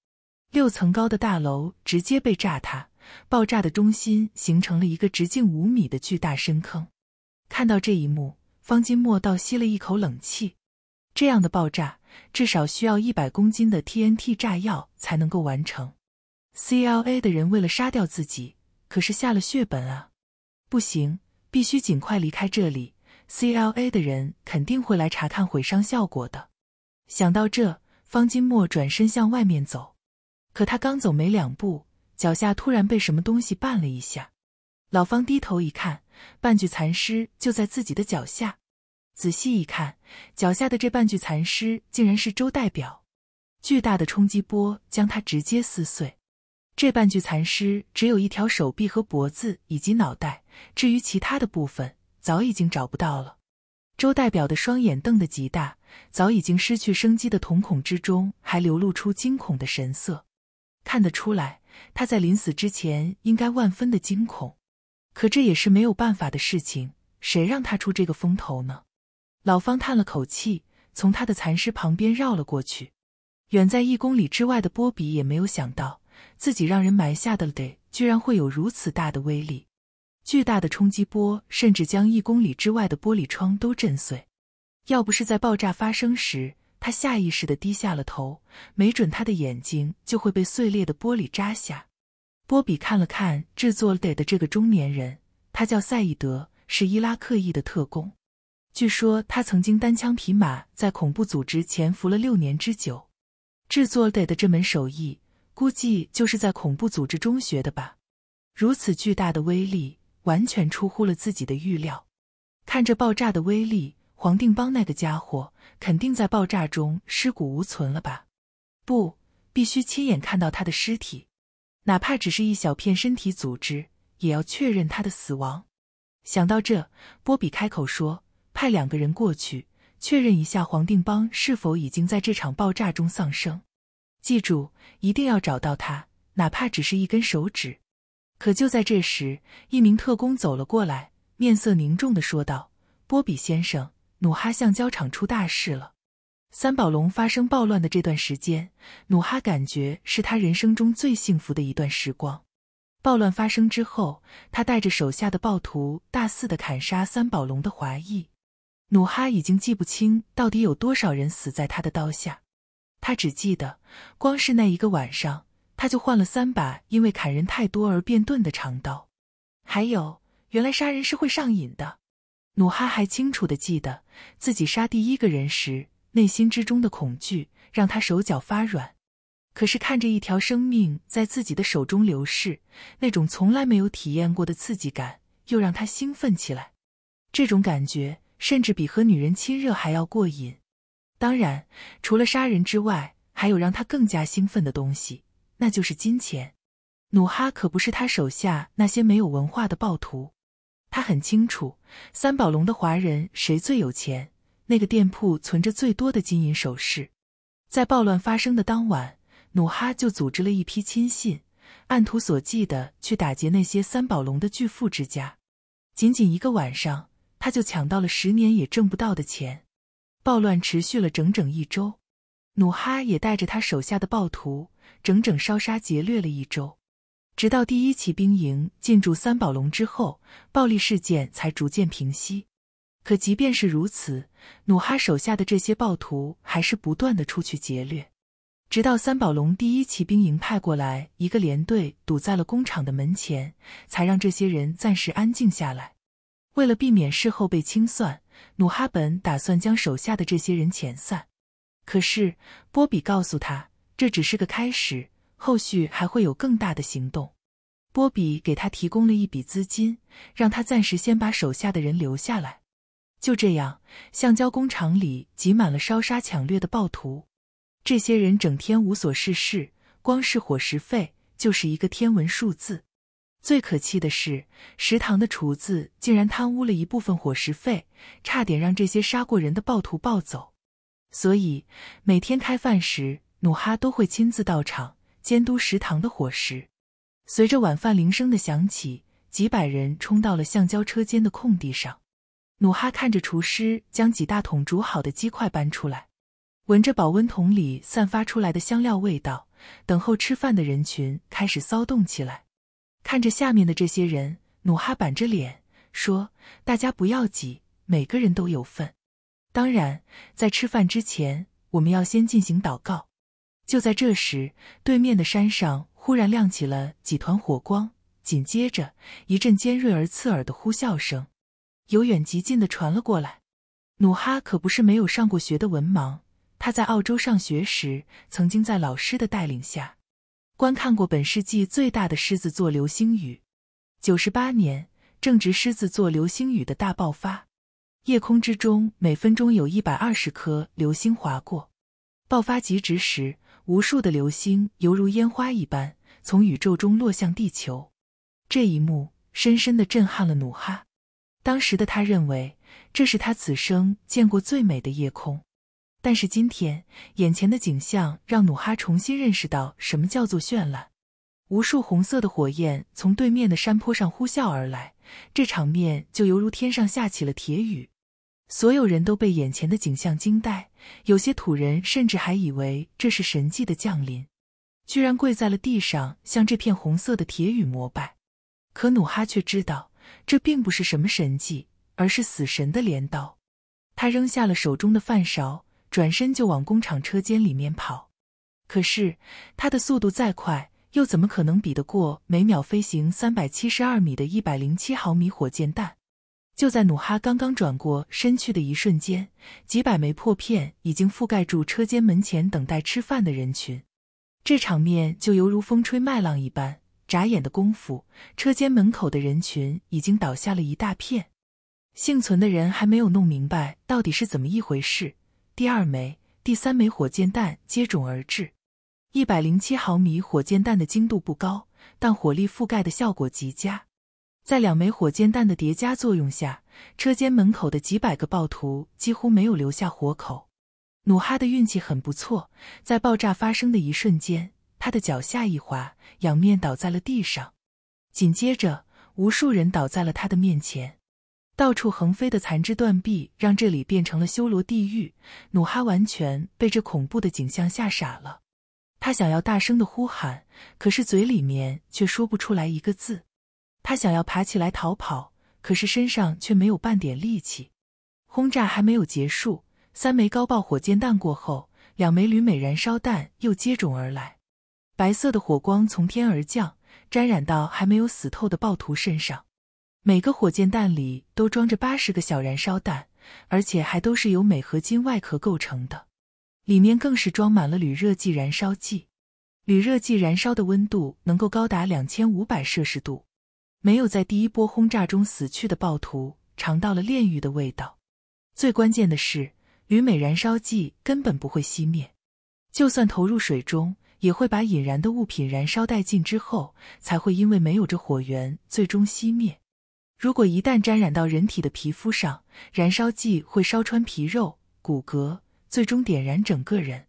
六层高的大楼直接被炸塌。爆炸的中心形成了一个直径五米的巨大深坑。看到这一幕，方金墨倒吸了一口冷气。这样的爆炸至少需要一百公斤的 TNT 炸药才能够完成。CLA 的人为了杀掉自己，可是下了血本啊！不行，必须尽快离开这里。CLA 的人肯定会来查看毁伤效果的。想到这，方金墨转身向外面走。可他刚走没两步。脚下突然被什么东西绊了一下，老方低头一看，半具残尸就在自己的脚下。仔细一看，脚下的这半具残尸竟然是周代表。巨大的冲击波将他直接撕碎。这半具残尸只有一条手臂和脖子以及脑袋，至于其他的部分早已经找不到了。周代表的双眼瞪得极大，早已经失去生机的瞳孔之中还流露出惊恐的神色，看得出来。他在临死之前应该万分的惊恐，可这也是没有办法的事情，谁让他出这个风头呢？老方叹了口气，从他的残尸旁边绕了过去。远在一公里之外的波比也没有想到，自己让人埋下的雷居然会有如此大的威力，巨大的冲击波甚至将一公里之外的玻璃窗都震碎。要不是在爆炸发生时，他下意识地低下了头，没准他的眼睛就会被碎裂的玻璃扎下。波比看了看制作的这个中年人，他叫赛义德，是伊拉克裔的特工。据说他曾经单枪匹马在恐怖组织潜伏了六年之久。制作的这门手艺，估计就是在恐怖组织中学的吧？如此巨大的威力，完全出乎了自己的预料。看着爆炸的威力！黄定邦那个家伙肯定在爆炸中尸骨无存了吧？不，必须亲眼看到他的尸体，哪怕只是一小片身体组织，也要确认他的死亡。想到这，波比开口说：“派两个人过去，确认一下黄定邦是否已经在这场爆炸中丧生。记住，一定要找到他，哪怕只是一根手指。”可就在这时，一名特工走了过来，面色凝重的说道：“波比先生。”努哈橡胶厂出大事了。三宝龙发生暴乱的这段时间，努哈感觉是他人生中最幸福的一段时光。暴乱发生之后，他带着手下的暴徒大肆的砍杀三宝龙的华裔。努哈已经记不清到底有多少人死在他的刀下，他只记得，光是那一个晚上，他就换了三把因为砍人太多而变钝的长刀。还有，原来杀人是会上瘾的。努哈还清楚的记得自己杀第一个人时，内心之中的恐惧让他手脚发软；可是看着一条生命在自己的手中流逝，那种从来没有体验过的刺激感又让他兴奋起来。这种感觉甚至比和女人亲热还要过瘾。当然，除了杀人之外，还有让他更加兴奋的东西，那就是金钱。努哈可不是他手下那些没有文化的暴徒。他很清楚三宝龙的华人谁最有钱，那个店铺存着最多的金银首饰。在暴乱发生的当晚，努哈就组织了一批亲信，按图索骥的去打劫那些三宝龙的巨富之家。仅仅一个晚上，他就抢到了十年也挣不到的钱。暴乱持续了整整一周，努哈也带着他手下的暴徒，整整烧杀劫掠了一周。直到第一骑兵营进驻三宝龙之后，暴力事件才逐渐平息。可即便是如此，努哈手下的这些暴徒还是不断的出去劫掠。直到三宝龙第一骑兵营派过来一个连队堵在了工厂的门前，才让这些人暂时安静下来。为了避免事后被清算，努哈本打算将手下的这些人遣散。可是波比告诉他，这只是个开始。后续还会有更大的行动。波比给他提供了一笔资金，让他暂时先把手下的人留下来。就这样，橡胶工厂里挤满了烧杀抢掠的暴徒。这些人整天无所事事，光是伙食费就是一个天文数字。最可气的是，食堂的厨子竟然贪污了一部分伙食费，差点让这些杀过人的暴徒暴走。所以，每天开饭时，努哈都会亲自到场。监督食堂的伙食，随着晚饭铃声的响起，几百人冲到了橡胶车间的空地上。努哈看着厨师将几大桶煮好的鸡块搬出来，闻着保温桶里散发出来的香料味道，等候吃饭的人群开始骚动起来。看着下面的这些人，努哈板着脸说：“大家不要挤，每个人都有份。当然，在吃饭之前，我们要先进行祷告。”就在这时，对面的山上忽然亮起了几团火光，紧接着一阵尖锐而刺耳的呼啸声，由远及近的传了过来。努哈可不是没有上过学的文盲，他在澳洲上学时，曾经在老师的带领下，观看过本世纪最大的狮子座流星雨。九十八年正值狮子座流星雨的大爆发，夜空之中每分钟有一百二十颗流星划过，爆发极值时。无数的流星犹如烟花一般从宇宙中落向地球，这一幕深深的震撼了努哈。当时的他认为这是他此生见过最美的夜空，但是今天眼前的景象让努哈重新认识到什么叫做绚烂。无数红色的火焰从对面的山坡上呼啸而来，这场面就犹如天上下起了铁雨，所有人都被眼前的景象惊呆。有些土人甚至还以为这是神迹的降临，居然跪在了地上，向这片红色的铁雨膜拜。可努哈却知道，这并不是什么神迹，而是死神的镰刀。他扔下了手中的饭勺，转身就往工厂车间里面跑。可是他的速度再快，又怎么可能比得过每秒飞行三百七十二米的一百零七毫米火箭弹？就在努哈刚刚转过身去的一瞬间，几百枚破片已经覆盖住车间门前等待吃饭的人群，这场面就犹如风吹麦浪一般。眨眼的功夫，车间门口的人群已经倒下了一大片。幸存的人还没有弄明白到底是怎么一回事，第二枚、第三枚火箭弹接踵而至。一百零七毫米火箭弹的精度不高，但火力覆盖的效果极佳。在两枚火箭弹的叠加作用下，车间门口的几百个暴徒几乎没有留下活口。努哈的运气很不错，在爆炸发生的一瞬间，他的脚下一滑，仰面倒在了地上。紧接着，无数人倒在了他的面前，到处横飞的残肢断臂让这里变成了修罗地狱。努哈完全被这恐怖的景象吓傻了，他想要大声的呼喊，可是嘴里面却说不出来一个字。他想要爬起来逃跑，可是身上却没有半点力气。轰炸还没有结束，三枚高爆火箭弹过后，两枚铝镁燃烧弹又接踵而来。白色的火光从天而降，沾染到还没有死透的暴徒身上。每个火箭弹里都装着八十个小燃烧弹，而且还都是由镁合金外壳构成的，里面更是装满了铝热剂燃烧剂。铝热剂燃烧的温度能够高达两千五百摄氏度。没有在第一波轰炸中死去的暴徒，尝到了炼狱的味道。最关键的是，铝镁燃烧剂根本不会熄灭，就算投入水中，也会把引燃的物品燃烧殆尽之后，才会因为没有着火源最终熄灭。如果一旦沾染到人体的皮肤上，燃烧剂会烧穿皮肉、骨骼，最终点燃整个人。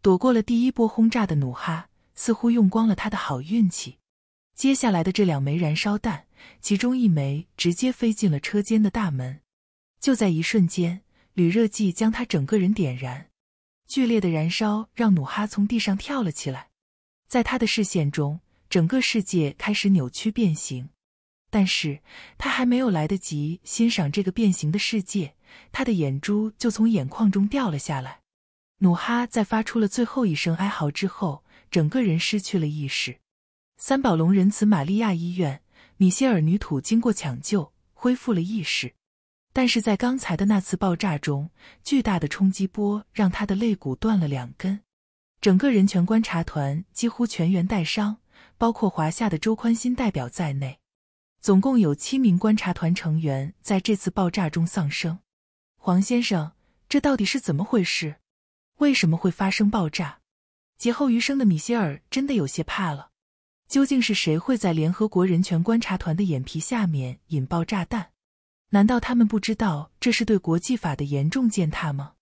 躲过了第一波轰炸的努哈，似乎用光了他的好运气。接下来的这两枚燃烧弹，其中一枚直接飞进了车间的大门。就在一瞬间，铝热剂将他整个人点燃，剧烈的燃烧让努哈从地上跳了起来。在他的视线中，整个世界开始扭曲变形。但是他还没有来得及欣赏这个变形的世界，他的眼珠就从眼眶中掉了下来。努哈在发出了最后一声哀嚎之后，整个人失去了意识。三宝龙仁慈玛利亚医院，米歇尔女土经过抢救恢复了意识，但是在刚才的那次爆炸中，巨大的冲击波让她的肋骨断了两根，整个人权观察团几乎全员带伤，包括华夏的周宽新代表在内，总共有七名观察团成员在这次爆炸中丧生。黄先生，这到底是怎么回事？为什么会发生爆炸？劫后余生的米歇尔真的有些怕了。究竟是谁会在联合国人权观察团的眼皮下面引爆炸弹？难道他们不知道这是对国际法的严重践踏吗？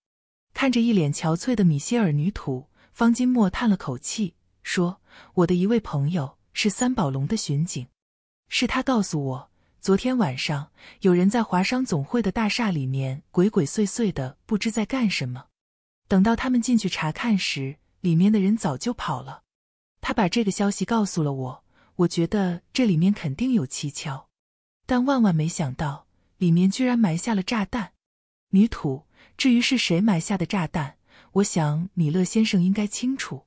看着一脸憔悴的米歇尔女土，方金墨叹了口气说：“我的一位朋友是三宝龙的巡警，是他告诉我，昨天晚上有人在华商总会的大厦里面鬼鬼祟祟的，不知在干什么。等到他们进去查看时，里面的人早就跑了。”把这个消息告诉了我，我觉得这里面肯定有蹊跷，但万万没想到，里面居然埋下了炸弹。泥土，至于是谁埋下的炸弹，我想米勒先生应该清楚。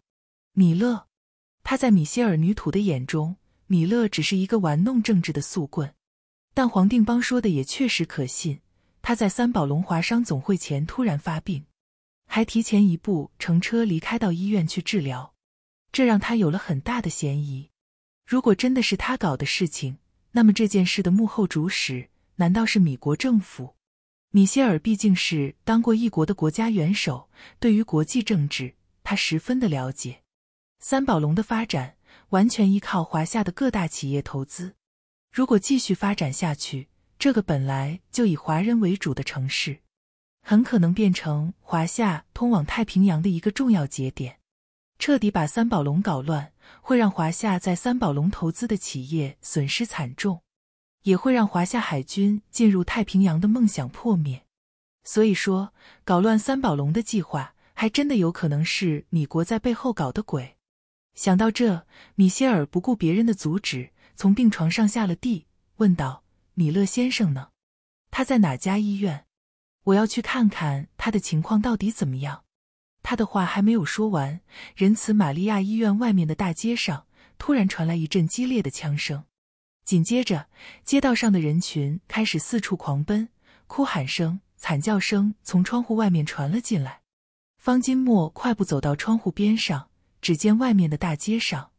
米勒，他在米歇尔·泥土的眼中，米勒只是一个玩弄政治的素棍。但黄定邦说的也确实可信，他在三宝龙华商总会前突然发病，还提前一步乘车离开到医院去治疗。这让他有了很大的嫌疑。如果真的是他搞的事情，那么这件事的幕后主使难道是米国政府？米歇尔毕竟是当过一国的国家元首，对于国际政治，他十分的了解。三宝龙的发展完全依靠华夏的各大企业投资。如果继续发展下去，这个本来就以华人为主的城市，很可能变成华夏通往太平洋的一个重要节点。彻底把三宝龙搞乱，会让华夏在三宝龙投资的企业损失惨重，也会让华夏海军进入太平洋的梦想破灭。所以说，搞乱三宝龙的计划，还真的有可能是米国在背后搞的鬼。想到这，米歇尔不顾别人的阻止，从病床上下了地，问道：“米勒先生呢？他在哪家医院？我要去看看他的情况到底怎么样。”他的话还没有说完，仁慈玛利亚医院外面的大街上突然传来一阵激烈的枪声，紧接着，街道上的人群开始四处狂奔，哭喊声、惨叫声从窗户外面传了进来。方金墨快步走到窗户边上，只见外面的大街上，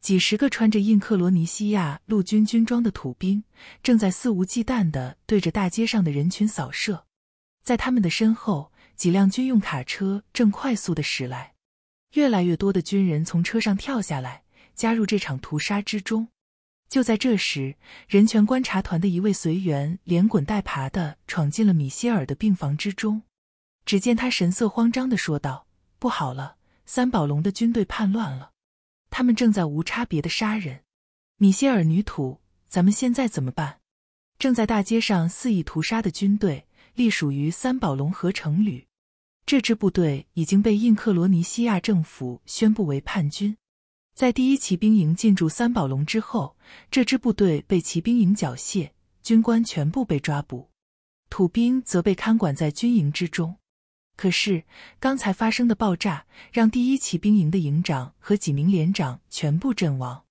几十个穿着印克罗尼西亚陆军军装的土兵正在肆无忌惮地对着大街上的人群扫射，在他们的身后。几辆军用卡车正快速的驶来，越来越多的军人从车上跳下来，加入这场屠杀之中。就在这时，人权观察团的一位随员连滚带爬的闯进了米歇尔的病房之中，只见他神色慌张的说道：“不好了，三宝龙的军队叛乱了，他们正在无差别的杀人。”米歇尔女土，咱们现在怎么办？正在大街上肆意屠杀的军队。隶属于三宝龙合成旅，这支部队已经被印克罗尼西亚政府宣布为叛军。在第一骑兵营进驻三宝龙之后，这支部队被骑兵营缴械，军官全部被抓捕，土兵则被看管在军营之中。可是刚才发生的爆炸让第一骑兵营的营长和几名连长全部阵亡。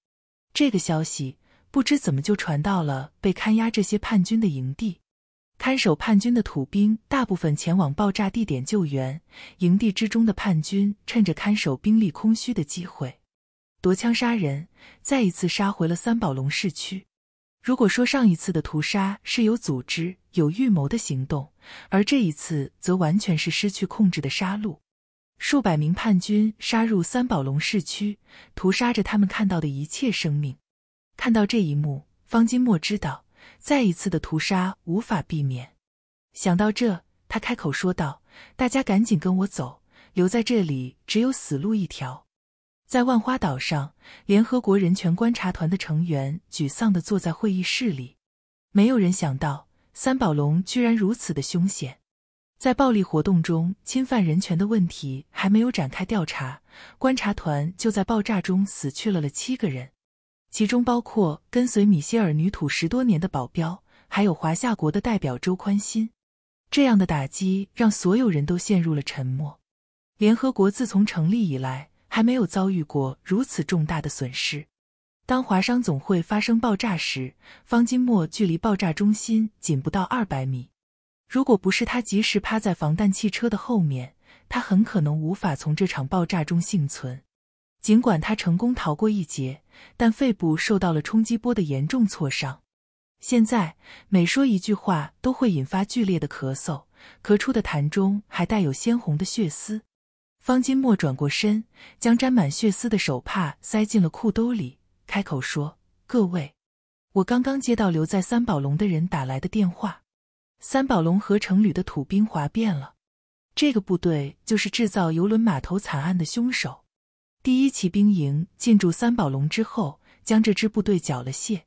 这个消息不知怎么就传到了被看押这些叛军的营地。看守叛军的土兵大部分前往爆炸地点救援，营地之中的叛军趁着看守兵力空虚的机会，夺枪杀人，再一次杀回了三宝龙市区。如果说上一次的屠杀是有组织、有预谋的行动，而这一次则完全是失去控制的杀戮。数百名叛军杀入三宝龙市区，屠杀着他们看到的一切生命。看到这一幕，方金墨知道。再一次的屠杀无法避免，想到这，他开口说道：“大家赶紧跟我走，留在这里只有死路一条。”在万花岛上，联合国人权观察团的成员沮丧地坐在会议室里，没有人想到三宝龙居然如此的凶险。在暴力活动中侵犯人权的问题还没有展开调查，观察团就在爆炸中死去了了七个人。其中包括跟随米歇尔女土十多年的保镖，还有华夏国的代表周宽新。这样的打击让所有人都陷入了沉默。联合国自从成立以来，还没有遭遇过如此重大的损失。当华商总会发生爆炸时，方金墨距离爆炸中心仅不到二百米。如果不是他及时趴在防弹汽车的后面，他很可能无法从这场爆炸中幸存。尽管他成功逃过一劫，但肺部受到了冲击波的严重挫伤。现在每说一句话都会引发剧烈的咳嗽，咳出的痰中还带有鲜红的血丝。方金墨转过身，将沾满血丝的手帕塞进了裤兜里，开口说：“各位，我刚刚接到留在三宝龙的人打来的电话，三宝龙合成旅的土兵哗变了，这个部队就是制造游轮码头惨案的凶手。”第一骑兵营进驻三宝龙之后，将这支部队缴了械。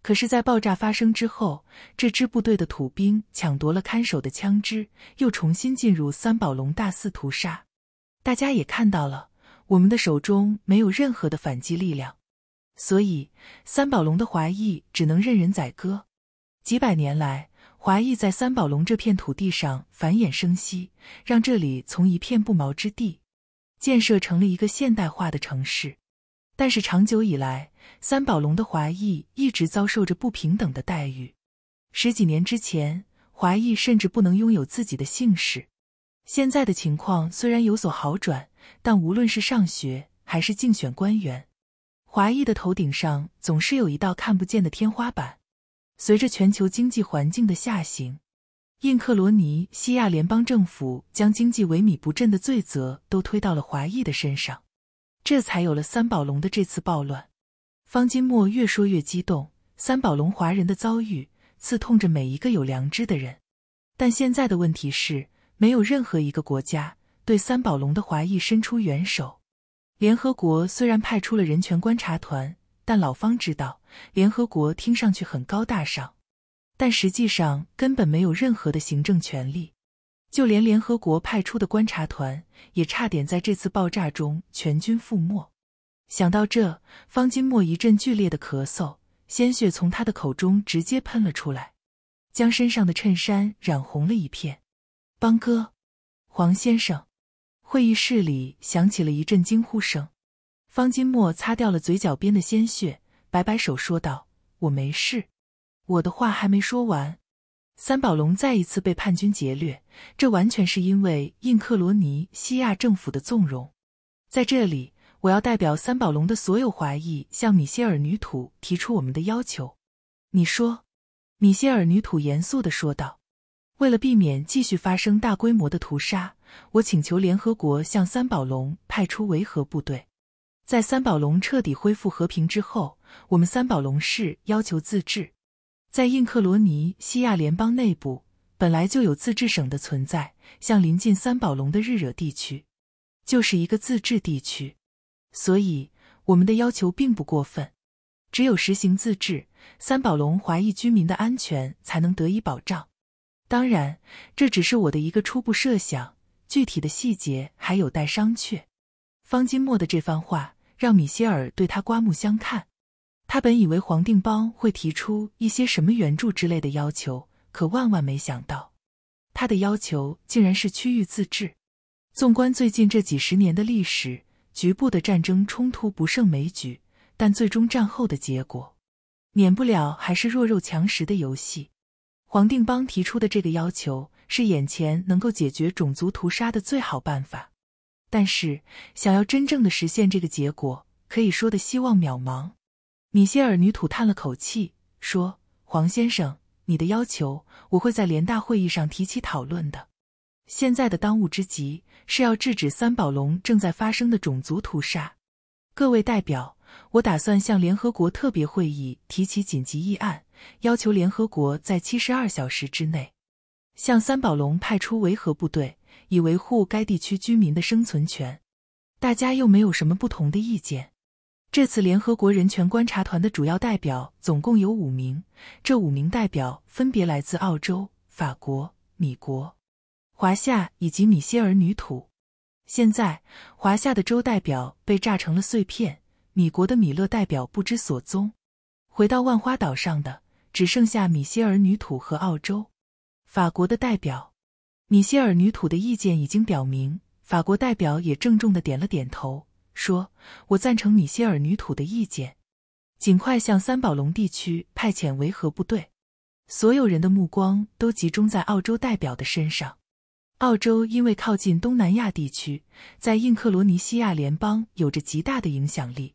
可是，在爆炸发生之后，这支部队的土兵抢夺了看守的枪支，又重新进入三宝龙，大肆屠杀。大家也看到了，我们的手中没有任何的反击力量，所以三宝龙的华裔只能任人宰割。几百年来，华裔在三宝龙这片土地上繁衍生息，让这里从一片不毛之地。建设成了一个现代化的城市，但是长久以来，三宝龙的华裔一直遭受着不平等的待遇。十几年之前，华裔甚至不能拥有自己的姓氏。现在的情况虽然有所好转，但无论是上学还是竞选官员，华裔的头顶上总是有一道看不见的天花板。随着全球经济环境的下行，印克罗尼西亚联邦政府将经济萎靡不振的罪责都推到了华裔的身上，这才有了三宝龙的这次暴乱。方金墨越说越激动，三宝龙华人的遭遇刺痛着每一个有良知的人。但现在的问题是，没有任何一个国家对三宝龙的华裔伸出援手。联合国虽然派出了人权观察团，但老方知道，联合国听上去很高大上。但实际上根本没有任何的行政权力，就连联合国派出的观察团也差点在这次爆炸中全军覆没。想到这，方金墨一阵剧烈的咳嗽，鲜血从他的口中直接喷了出来，将身上的衬衫染红了一片。邦哥，黄先生，会议室里响起了一阵惊呼声。方金墨擦掉了嘴角边的鲜血，摆摆手说道：“我没事。”我的话还没说完，三宝龙再一次被叛军劫掠，这完全是因为印克罗尼西亚政府的纵容。在这里，我要代表三宝龙的所有华裔向米歇尔女土提出我们的要求。你说？米歇尔女土严肃的说道。为了避免继续发生大规模的屠杀，我请求联合国向三宝龙派出维和部队。在三宝龙彻底恢复和平之后，我们三宝龙市要求自治。在印克罗尼西亚联邦内部，本来就有自治省的存在，像临近三宝龙的日惹地区，就是一个自治地区。所以，我们的要求并不过分。只有实行自治，三宝龙华裔居民的安全才能得以保障。当然，这只是我的一个初步设想，具体的细节还有待商榷。方金墨的这番话让米歇尔对他刮目相看。他本以为黄定邦会提出一些什么援助之类的要求，可万万没想到，他的要求竟然是区域自治。纵观最近这几十年的历史，局部的战争冲突不胜枚举，但最终战后的结果，免不了还是弱肉强食的游戏。黄定邦提出的这个要求是眼前能够解决种族屠杀的最好办法，但是想要真正的实现这个结果，可以说的希望渺茫。米歇尔女土叹了口气，说：“黄先生，你的要求我会在联大会议上提起讨论的。现在的当务之急是要制止三宝龙正在发生的种族屠杀。各位代表，我打算向联合国特别会议提起紧急议案，要求联合国在七十二小时之内向三宝龙派出维和部队，以维护该地区居民的生存权。大家又没有什么不同的意见？”这次联合国人权观察团的主要代表总共有五名，这五名代表分别来自澳洲、法国、米国、华夏以及米歇尔女土。现在，华夏的州代表被炸成了碎片，米国的米勒代表不知所踪，回到万花岛上的只剩下米歇尔女土和澳洲、法国的代表。米歇尔女土的意见已经表明，法国代表也郑重的点了点头。说：“我赞成米歇尔·女土的意见，尽快向三宝龙地区派遣维和部队。”所有人的目光都集中在澳洲代表的身上。澳洲因为靠近东南亚地区，在印克罗尼西亚联邦有着极大的影响力。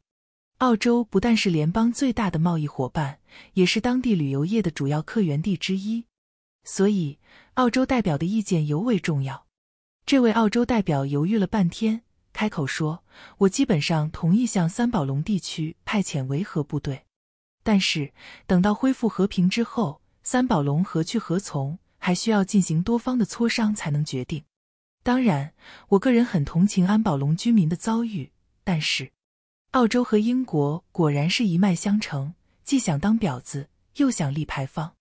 澳洲不但是联邦最大的贸易伙伴，也是当地旅游业的主要客源地之一，所以澳洲代表的意见尤为重要。这位澳洲代表犹豫了半天。开口说：“我基本上同意向三宝龙地区派遣维和部队，但是等到恢复和平之后，三宝龙何去何从，还需要进行多方的磋商才能决定。当然，我个人很同情安宝龙居民的遭遇，但是澳洲和英国果然是一脉相承，既想当婊子又想立牌坊。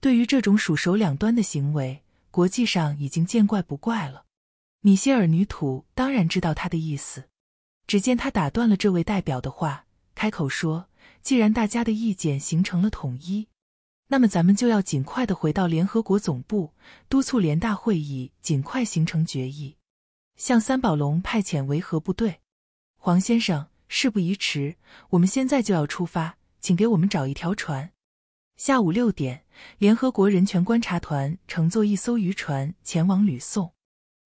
对于这种鼠手两端的行为，国际上已经见怪不怪了。”米歇尔女土当然知道他的意思，只见他打断了这位代表的话，开口说：“既然大家的意见形成了统一，那么咱们就要尽快的回到联合国总部，督促联大会议尽快形成决议，向三宝龙派遣维和部队。”黄先生，事不宜迟，我们现在就要出发，请给我们找一条船。下午六点，联合国人权观察团乘坐一艘渔船前往吕宋。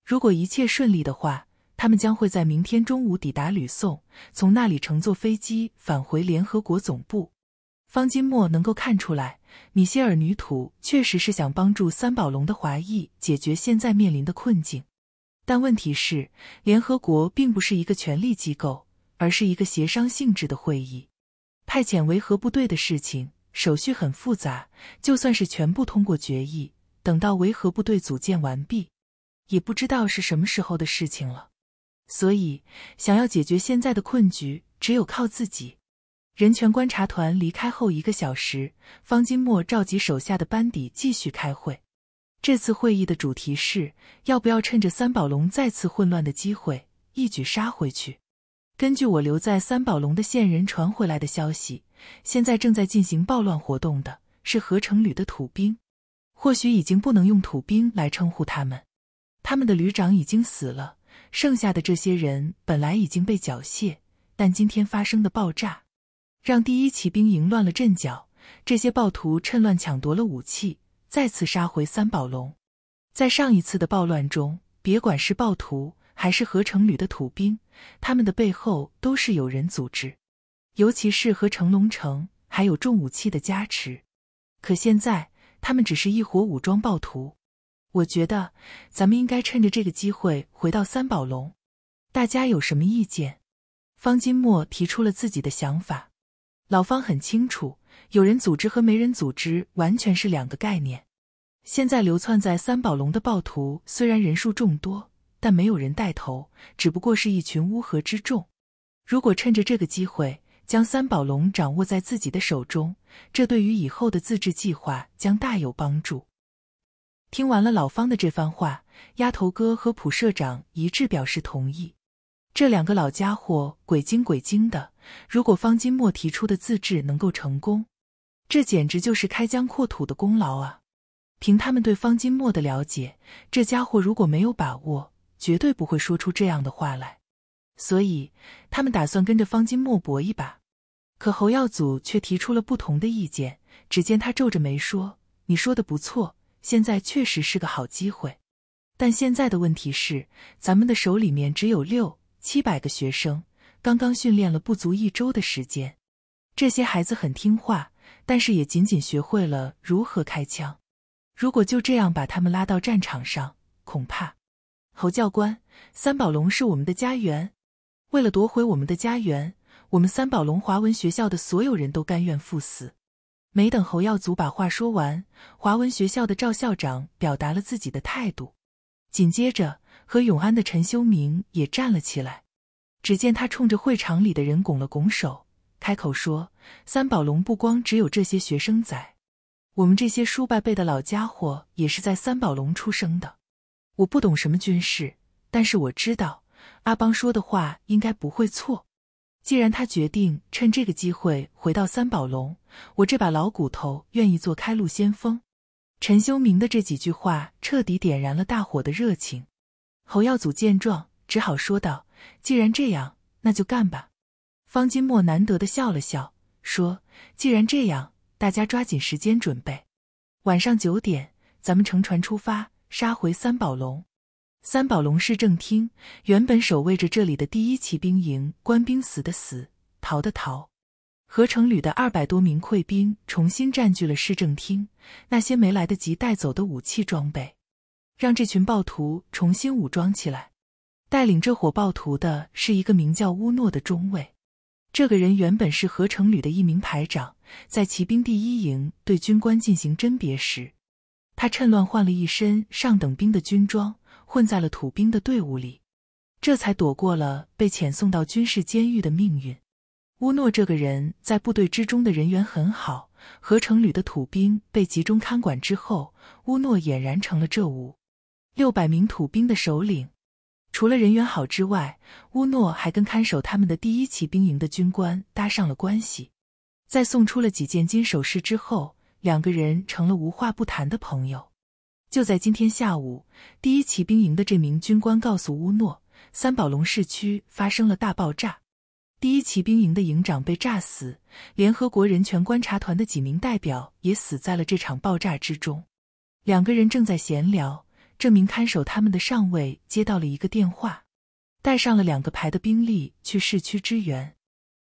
如果一切顺利的话，他们将会在明天中午抵达吕宋，从那里乘坐飞机返回联合国总部。方金墨能够看出来，米歇尔女土确实是想帮助三宝龙的华裔解决现在面临的困境。但问题是，联合国并不是一个权力机构，而是一个协商性质的会议。派遣维和部队的事情手续很复杂，就算是全部通过决议，等到维和部队组建完毕。也不知道是什么时候的事情了，所以想要解决现在的困局，只有靠自己。人权观察团离开后一个小时，方金墨召集手下的班底继续开会。这次会议的主题是，要不要趁着三宝龙再次混乱的机会，一举杀回去？根据我留在三宝龙的线人传回来的消息，现在正在进行暴乱活动的是合成旅的土兵，或许已经不能用土兵来称呼他们。他们的旅长已经死了，剩下的这些人本来已经被缴械，但今天发生的爆炸让第一骑兵营乱了阵脚。这些暴徒趁乱抢夺了武器，再次杀回三宝龙。在上一次的暴乱中，别管是暴徒还是合成旅的土兵，他们的背后都是有人组织，尤其是合成龙城还有重武器的加持。可现在，他们只是一伙武装暴徒。我觉得，咱们应该趁着这个机会回到三宝龙。大家有什么意见？方金墨提出了自己的想法。老方很清楚，有人组织和没人组织完全是两个概念。现在流窜在三宝龙的暴徒虽然人数众多，但没有人带头，只不过是一群乌合之众。如果趁着这个机会将三宝龙掌握在自己的手中，这对于以后的自治计划将大有帮助。听完了老方的这番话，丫头哥和普社长一致表示同意。这两个老家伙鬼精鬼精的，如果方金墨提出的自治能够成功，这简直就是开疆扩土的功劳啊！凭他们对方金墨的了解，这家伙如果没有把握，绝对不会说出这样的话来。所以，他们打算跟着方金墨搏一把。可侯耀祖却提出了不同的意见。只见他皱着眉说：“你说的不错。”现在确实是个好机会，但现在的问题是，咱们的手里面只有六七百个学生，刚刚训练了不足一周的时间。这些孩子很听话，但是也仅仅学会了如何开枪。如果就这样把他们拉到战场上，恐怕……侯教官，三宝龙是我们的家园，为了夺回我们的家园，我们三宝龙华文学校的所有人都甘愿赴死。没等侯耀祖把话说完，华文学校的赵校长表达了自己的态度。紧接着，和永安的陈修明也站了起来。只见他冲着会场里的人拱了拱手，开口说：“三宝龙不光只有这些学生在，我们这些书伯辈的老家伙也是在三宝龙出生的。我不懂什么军事，但是我知道阿邦说的话应该不会错。”既然他决定趁这个机会回到三宝龙，我这把老骨头愿意做开路先锋。陈修明的这几句话彻底点燃了大伙的热情。侯耀祖见状，只好说道：“既然这样，那就干吧。”方金墨难得的笑了笑，说：“既然这样，大家抓紧时间准备，晚上九点咱们乘船出发，杀回三宝龙。”三宝龙市政厅原本守卫着这里的第一骑兵营，官兵死的死，逃的逃。合成旅的二百多名溃兵重新占据了市政厅，那些没来得及带走的武器装备，让这群暴徒重新武装起来。带领这伙暴徒的是一个名叫乌诺的中尉。这个人原本是合成旅的一名排长，在骑兵第一营对军官进行甄别时，他趁乱换了一身上等兵的军装。混在了土兵的队伍里，这才躲过了被遣送到军事监狱的命运。乌诺这个人在部队之中的人缘很好，合成旅的土兵被集中看管之后，乌诺俨然成了这五六百名土兵的首领。除了人缘好之外，乌诺还跟看守他们的第一骑兵营的军官搭上了关系。在送出了几件金首饰之后，两个人成了无话不谈的朋友。就在今天下午，第一骑兵营的这名军官告诉乌诺，三宝龙市区发生了大爆炸，第一骑兵营的营长被炸死，联合国人权观察团的几名代表也死在了这场爆炸之中。两个人正在闲聊，这名看守他们的上尉接到了一个电话，带上了两个排的兵力去市区支援。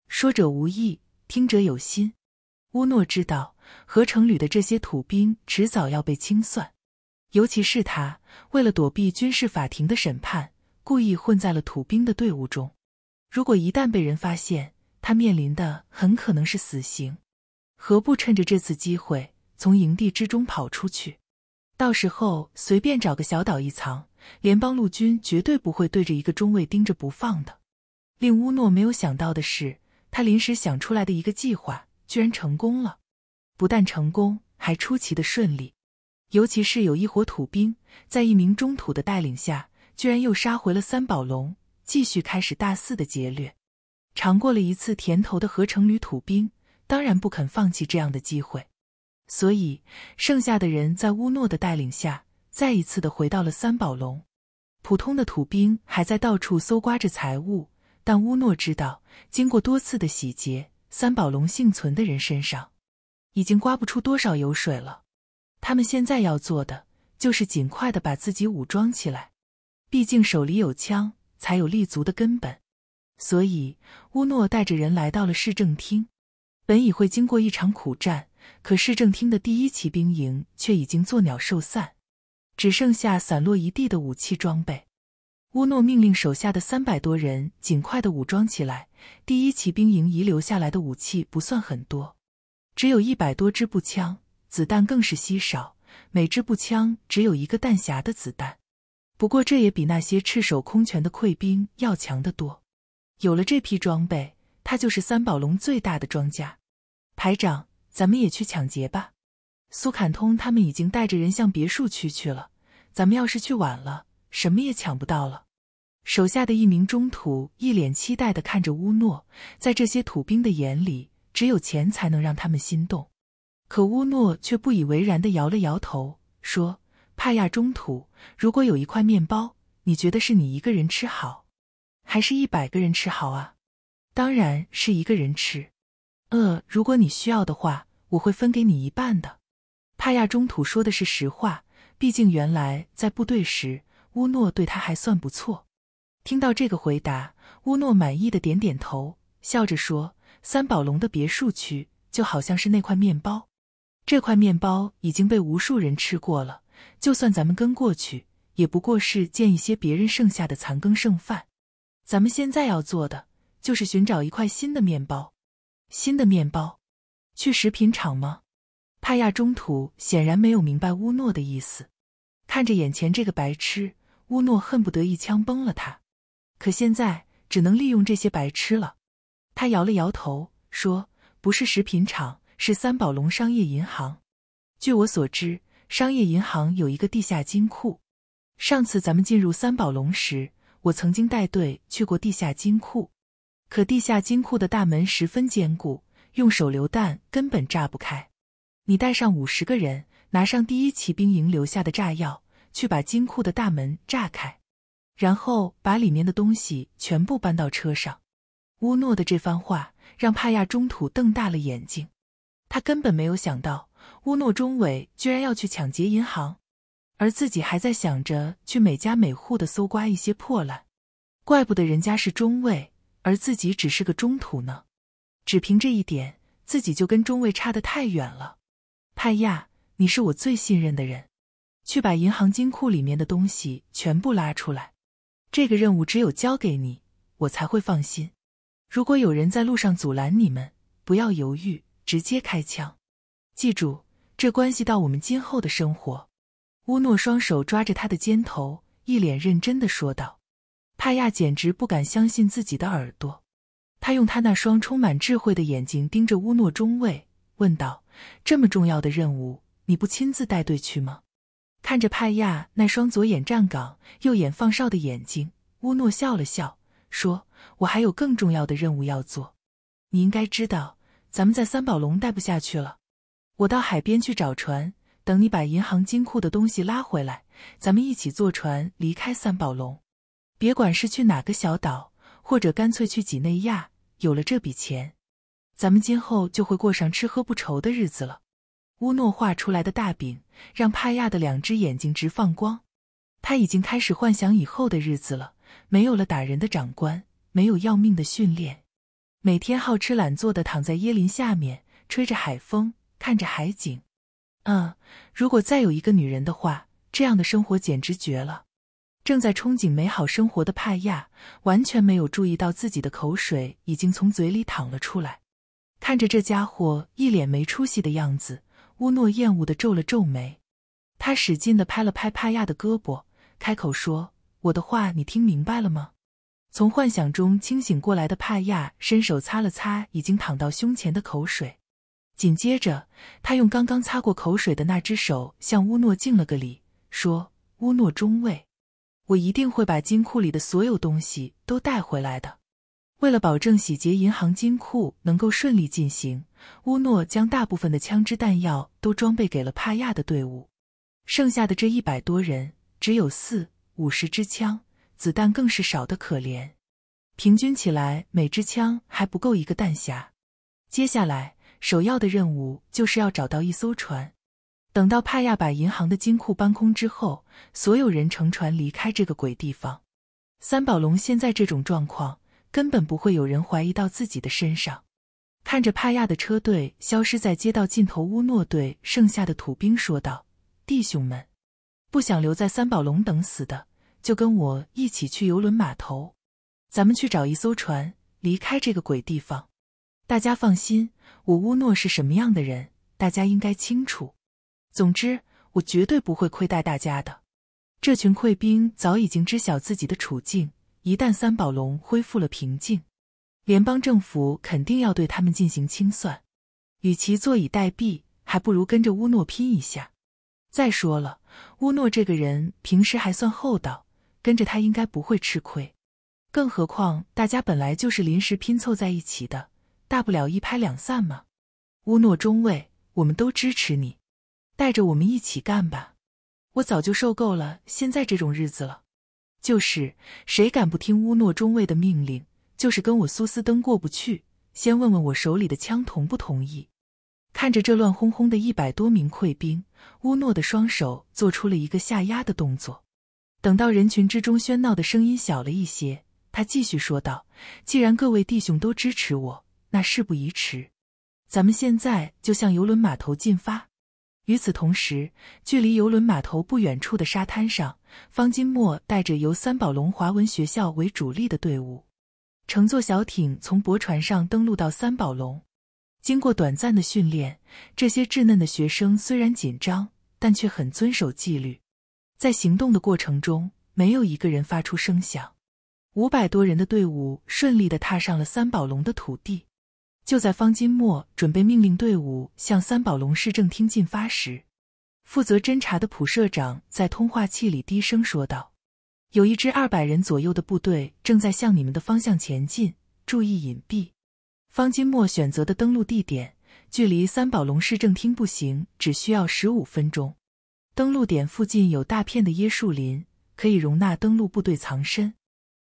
说者无意，听者有心。乌诺知道，合成旅的这些土兵迟早要被清算。尤其是他为了躲避军事法庭的审判，故意混在了土兵的队伍中。如果一旦被人发现，他面临的很可能是死刑。何不趁着这次机会从营地之中跑出去？到时候随便找个小岛一藏，联邦陆军绝对不会对着一个中尉盯着不放的。令乌诺没有想到的是，他临时想出来的一个计划居然成功了，不但成功，还出奇的顺利。尤其是有一伙土兵在一名中土的带领下，居然又杀回了三宝龙，继续开始大肆的劫掠。尝过了一次甜头的合成旅土兵，当然不肯放弃这样的机会，所以剩下的人在乌诺的带领下，再一次的回到了三宝龙。普通的土兵还在到处搜刮着财物，但乌诺知道，经过多次的洗劫，三宝龙幸存的人身上已经刮不出多少油水了。他们现在要做的就是尽快的把自己武装起来，毕竟手里有枪才有立足的根本。所以乌诺带着人来到了市政厅。本以为经过一场苦战，可市政厅的第一骑兵营却已经作鸟兽散，只剩下散落一地的武器装备。乌诺命令手下的三百多人尽快的武装起来。第一骑兵营遗留下来的武器不算很多，只有一百多支步枪。子弹更是稀少，每支步枪只有一个弹匣的子弹。不过这也比那些赤手空拳的溃兵要强得多。有了这批装备，他就是三宝龙最大的庄家。排长，咱们也去抢劫吧。苏坎通他们已经带着人向别墅区去了，咱们要是去晚了，什么也抢不到了。手下的一名中土一脸期待地看着乌诺，在这些土兵的眼里，只有钱才能让他们心动。可乌诺却不以为然的摇了摇头，说：“帕亚中土，如果有一块面包，你觉得是你一个人吃好，还是一百个人吃好啊？当然是一个人吃。呃，如果你需要的话，我会分给你一半的。”帕亚中土说的是实话，毕竟原来在部队时，乌诺对他还算不错。听到这个回答，乌诺满意的点点头，笑着说：“三宝龙的别墅区就好像是那块面包。”这块面包已经被无数人吃过了，就算咱们跟过去，也不过是见一些别人剩下的残羹剩饭。咱们现在要做的，就是寻找一块新的面包。新的面包？去食品厂吗？帕亚中途显然没有明白乌诺的意思，看着眼前这个白痴，乌诺恨不得一枪崩了他。可现在只能利用这些白痴了。他摇了摇头，说：“不是食品厂。”是三宝龙商业银行。据我所知，商业银行有一个地下金库。上次咱们进入三宝龙时，我曾经带队去过地下金库，可地下金库的大门十分坚固，用手榴弹根本炸不开。你带上五十个人，拿上第一骑兵营留下的炸药，去把金库的大门炸开，然后把里面的东西全部搬到车上。乌诺的这番话让帕亚中土瞪大了眼睛。他根本没有想到，乌诺中尉居然要去抢劫银行，而自己还在想着去每家每户的搜刮一些破烂。怪不得人家是中尉，而自己只是个中途呢。只凭这一点，自己就跟中尉差得太远了。派亚，你是我最信任的人，去把银行金库里面的东西全部拉出来。这个任务只有交给你，我才会放心。如果有人在路上阻拦你们，不要犹豫。直接开枪！记住，这关系到我们今后的生活。乌诺双手抓着他的肩头，一脸认真的说道。帕亚简直不敢相信自己的耳朵，他用他那双充满智慧的眼睛盯着乌诺中尉，问道：“这么重要的任务，你不亲自带队去吗？”看着帕亚那双左眼站岗、右眼放哨的眼睛，乌诺笑了笑，说：“我还有更重要的任务要做，你应该知道。”咱们在三宝龙待不下去了，我到海边去找船，等你把银行金库的东西拉回来，咱们一起坐船离开三宝龙。别管是去哪个小岛，或者干脆去几内亚，有了这笔钱，咱们今后就会过上吃喝不愁的日子了。乌诺画出来的大饼让帕亚的两只眼睛直放光，他已经开始幻想以后的日子了：没有了打人的长官，没有要命的训练。每天好吃懒做的躺在椰林下面，吹着海风，看着海景。啊，如果再有一个女人的话，这样的生活简直绝了。正在憧憬美好生活的帕亚，完全没有注意到自己的口水已经从嘴里淌了出来。看着这家伙一脸没出息的样子，乌诺厌恶的皱了皱眉。他使劲的拍了拍帕亚的胳膊，开口说：“我的话你听明白了吗？”从幻想中清醒过来的帕亚伸手擦了擦已经淌到胸前的口水，紧接着他用刚刚擦过口水的那只手向乌诺敬了个礼，说：“乌诺中尉，我一定会把金库里的所有东西都带回来的。”为了保证洗劫银行金库能够顺利进行，乌诺将大部分的枪支弹药都装备给了帕亚的队伍，剩下的这一百多人只有四五十支枪。子弹更是少得可怜，平均起来每支枪还不够一个弹匣。接下来首要的任务就是要找到一艘船。等到帕亚把银行的金库搬空之后，所有人乘船离开这个鬼地方。三宝龙现在这种状况，根本不会有人怀疑到自己的身上。看着帕亚的车队消失在街道尽头，乌诺对剩下的土兵说道：“弟兄们，不想留在三宝龙等死的。”就跟我一起去游轮码头，咱们去找一艘船，离开这个鬼地方。大家放心，我乌诺是什么样的人，大家应该清楚。总之，我绝对不会亏待大家的。这群溃兵早已经知晓自己的处境，一旦三宝龙恢复了平静，联邦政府肯定要对他们进行清算。与其坐以待毙，还不如跟着乌诺拼一下。再说了，乌诺这个人平时还算厚道。跟着他应该不会吃亏，更何况大家本来就是临时拼凑在一起的，大不了一拍两散嘛。乌诺中尉，我们都支持你，带着我们一起干吧。我早就受够了现在这种日子了。就是谁敢不听乌诺中尉的命令，就是跟我苏斯登过不去。先问问我手里的枪同不同意？看着这乱哄哄的一百多名溃兵，乌诺的双手做出了一个下压的动作。等到人群之中喧闹的声音小了一些，他继续说道：“既然各位弟兄都支持我，那事不宜迟，咱们现在就向游轮码头进发。”与此同时，距离游轮码头不远处的沙滩上，方金墨带着由三宝龙华文学校为主力的队伍，乘坐小艇从驳船上登陆到三宝龙。经过短暂的训练，这些稚嫩的学生虽然紧张，但却很遵守纪律。在行动的过程中，没有一个人发出声响。五百多人的队伍顺利的踏上了三宝龙的土地。就在方金墨准备命令队伍向三宝龙市政厅进发时，负责侦查的朴社长在通话器里低声说道：“有一支二百人左右的部队正在向你们的方向前进，注意隐蔽。”方金墨选择的登陆地点距离三宝龙市政厅步行只需要十五分钟。登陆点附近有大片的椰树林，可以容纳登陆部队藏身。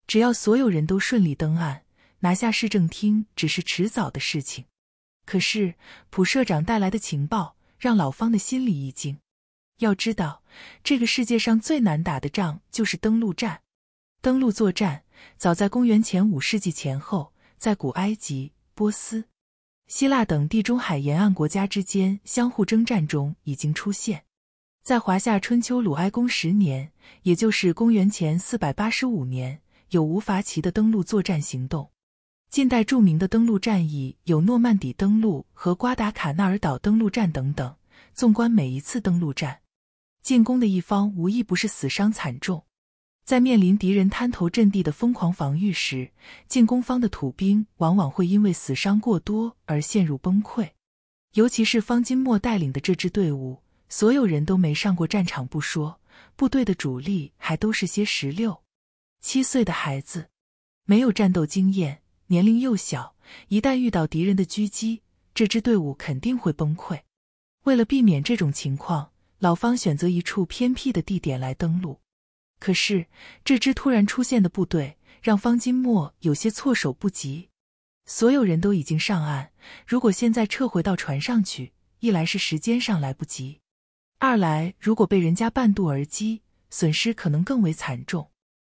只要所有人都顺利登岸，拿下市政厅只是迟早的事情。可是，普社长带来的情报让老方的心里一惊。要知道，这个世界上最难打的仗就是登陆战。登陆作战早在公元前五世纪前后，在古埃及、波斯、希腊等地中海沿岸国家之间相互征战中已经出现。在华夏春秋鲁哀公十年，也就是公元前四百八十五年，有吴伐齐的登陆作战行动。近代著名的登陆战役有诺曼底登陆和瓜达卡纳尔岛登陆战等等。纵观每一次登陆战，进攻的一方无一不是死伤惨重。在面临敌人滩头阵地的疯狂防御时，进攻方的土兵往往会因为死伤过多而陷入崩溃。尤其是方金墨带领的这支队伍。所有人都没上过战场不说，部队的主力还都是些十六、七岁的孩子，没有战斗经验，年龄又小，一旦遇到敌人的狙击，这支队伍肯定会崩溃。为了避免这种情况，老方选择一处偏僻的地点来登陆。可是，这支突然出现的部队让方金墨有些措手不及。所有人都已经上岸，如果现在撤回到船上去，一来是时间上来不及。二来，如果被人家半渡而击，损失可能更为惨重。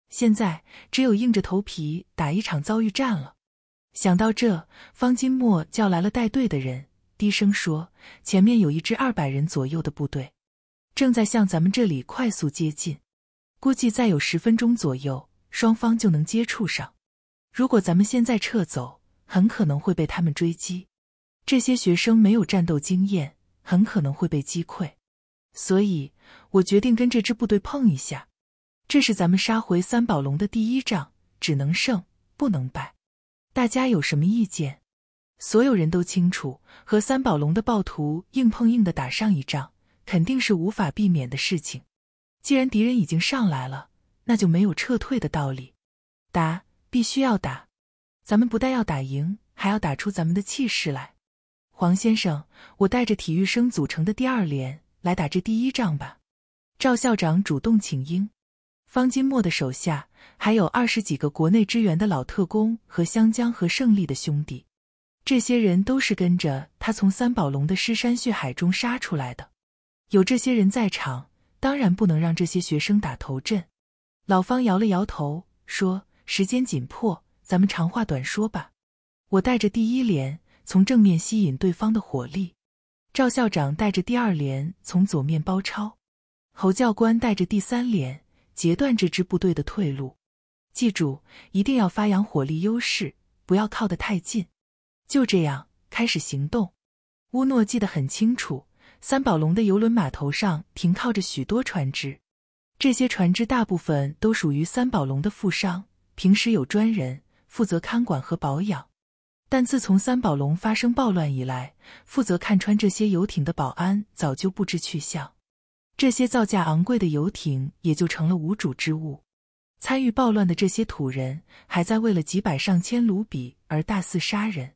现在只有硬着头皮打一场遭遇战了。想到这，方金墨叫来了带队的人，低声说：“前面有一支二百人左右的部队，正在向咱们这里快速接近，估计再有十分钟左右，双方就能接触上。如果咱们现在撤走，很可能会被他们追击。这些学生没有战斗经验，很可能会被击溃。”所以我决定跟这支部队碰一下，这是咱们杀回三宝龙的第一仗，只能胜不能败。大家有什么意见？所有人都清楚，和三宝龙的暴徒硬碰硬的打上一仗，肯定是无法避免的事情。既然敌人已经上来了，那就没有撤退的道理。打，必须要打。咱们不但要打赢，还要打出咱们的气势来。黄先生，我带着体育生组成的第二连。来打这第一仗吧，赵校长主动请缨。方金墨的手下还有二十几个国内支援的老特工和湘江和胜利的兄弟，这些人都是跟着他从三宝龙的尸山血海中杀出来的。有这些人在场，当然不能让这些学生打头阵。老方摇了摇头说：“时间紧迫，咱们长话短说吧。我带着第一连从正面吸引对方的火力。”赵校长带着第二连从左面包抄，侯教官带着第三连截断这支部队的退路。记住，一定要发扬火力优势，不要靠得太近。就这样，开始行动。乌诺记得很清楚，三宝龙的游轮码头上停靠着许多船只，这些船只大部分都属于三宝龙的富商，平时有专人负责看管和保养。但自从三宝龙发生暴乱以来，负责看穿这些游艇的保安早就不知去向，这些造价昂贵的游艇也就成了无主之物。参与暴乱的这些土人还在为了几百上千卢比而大肆杀人，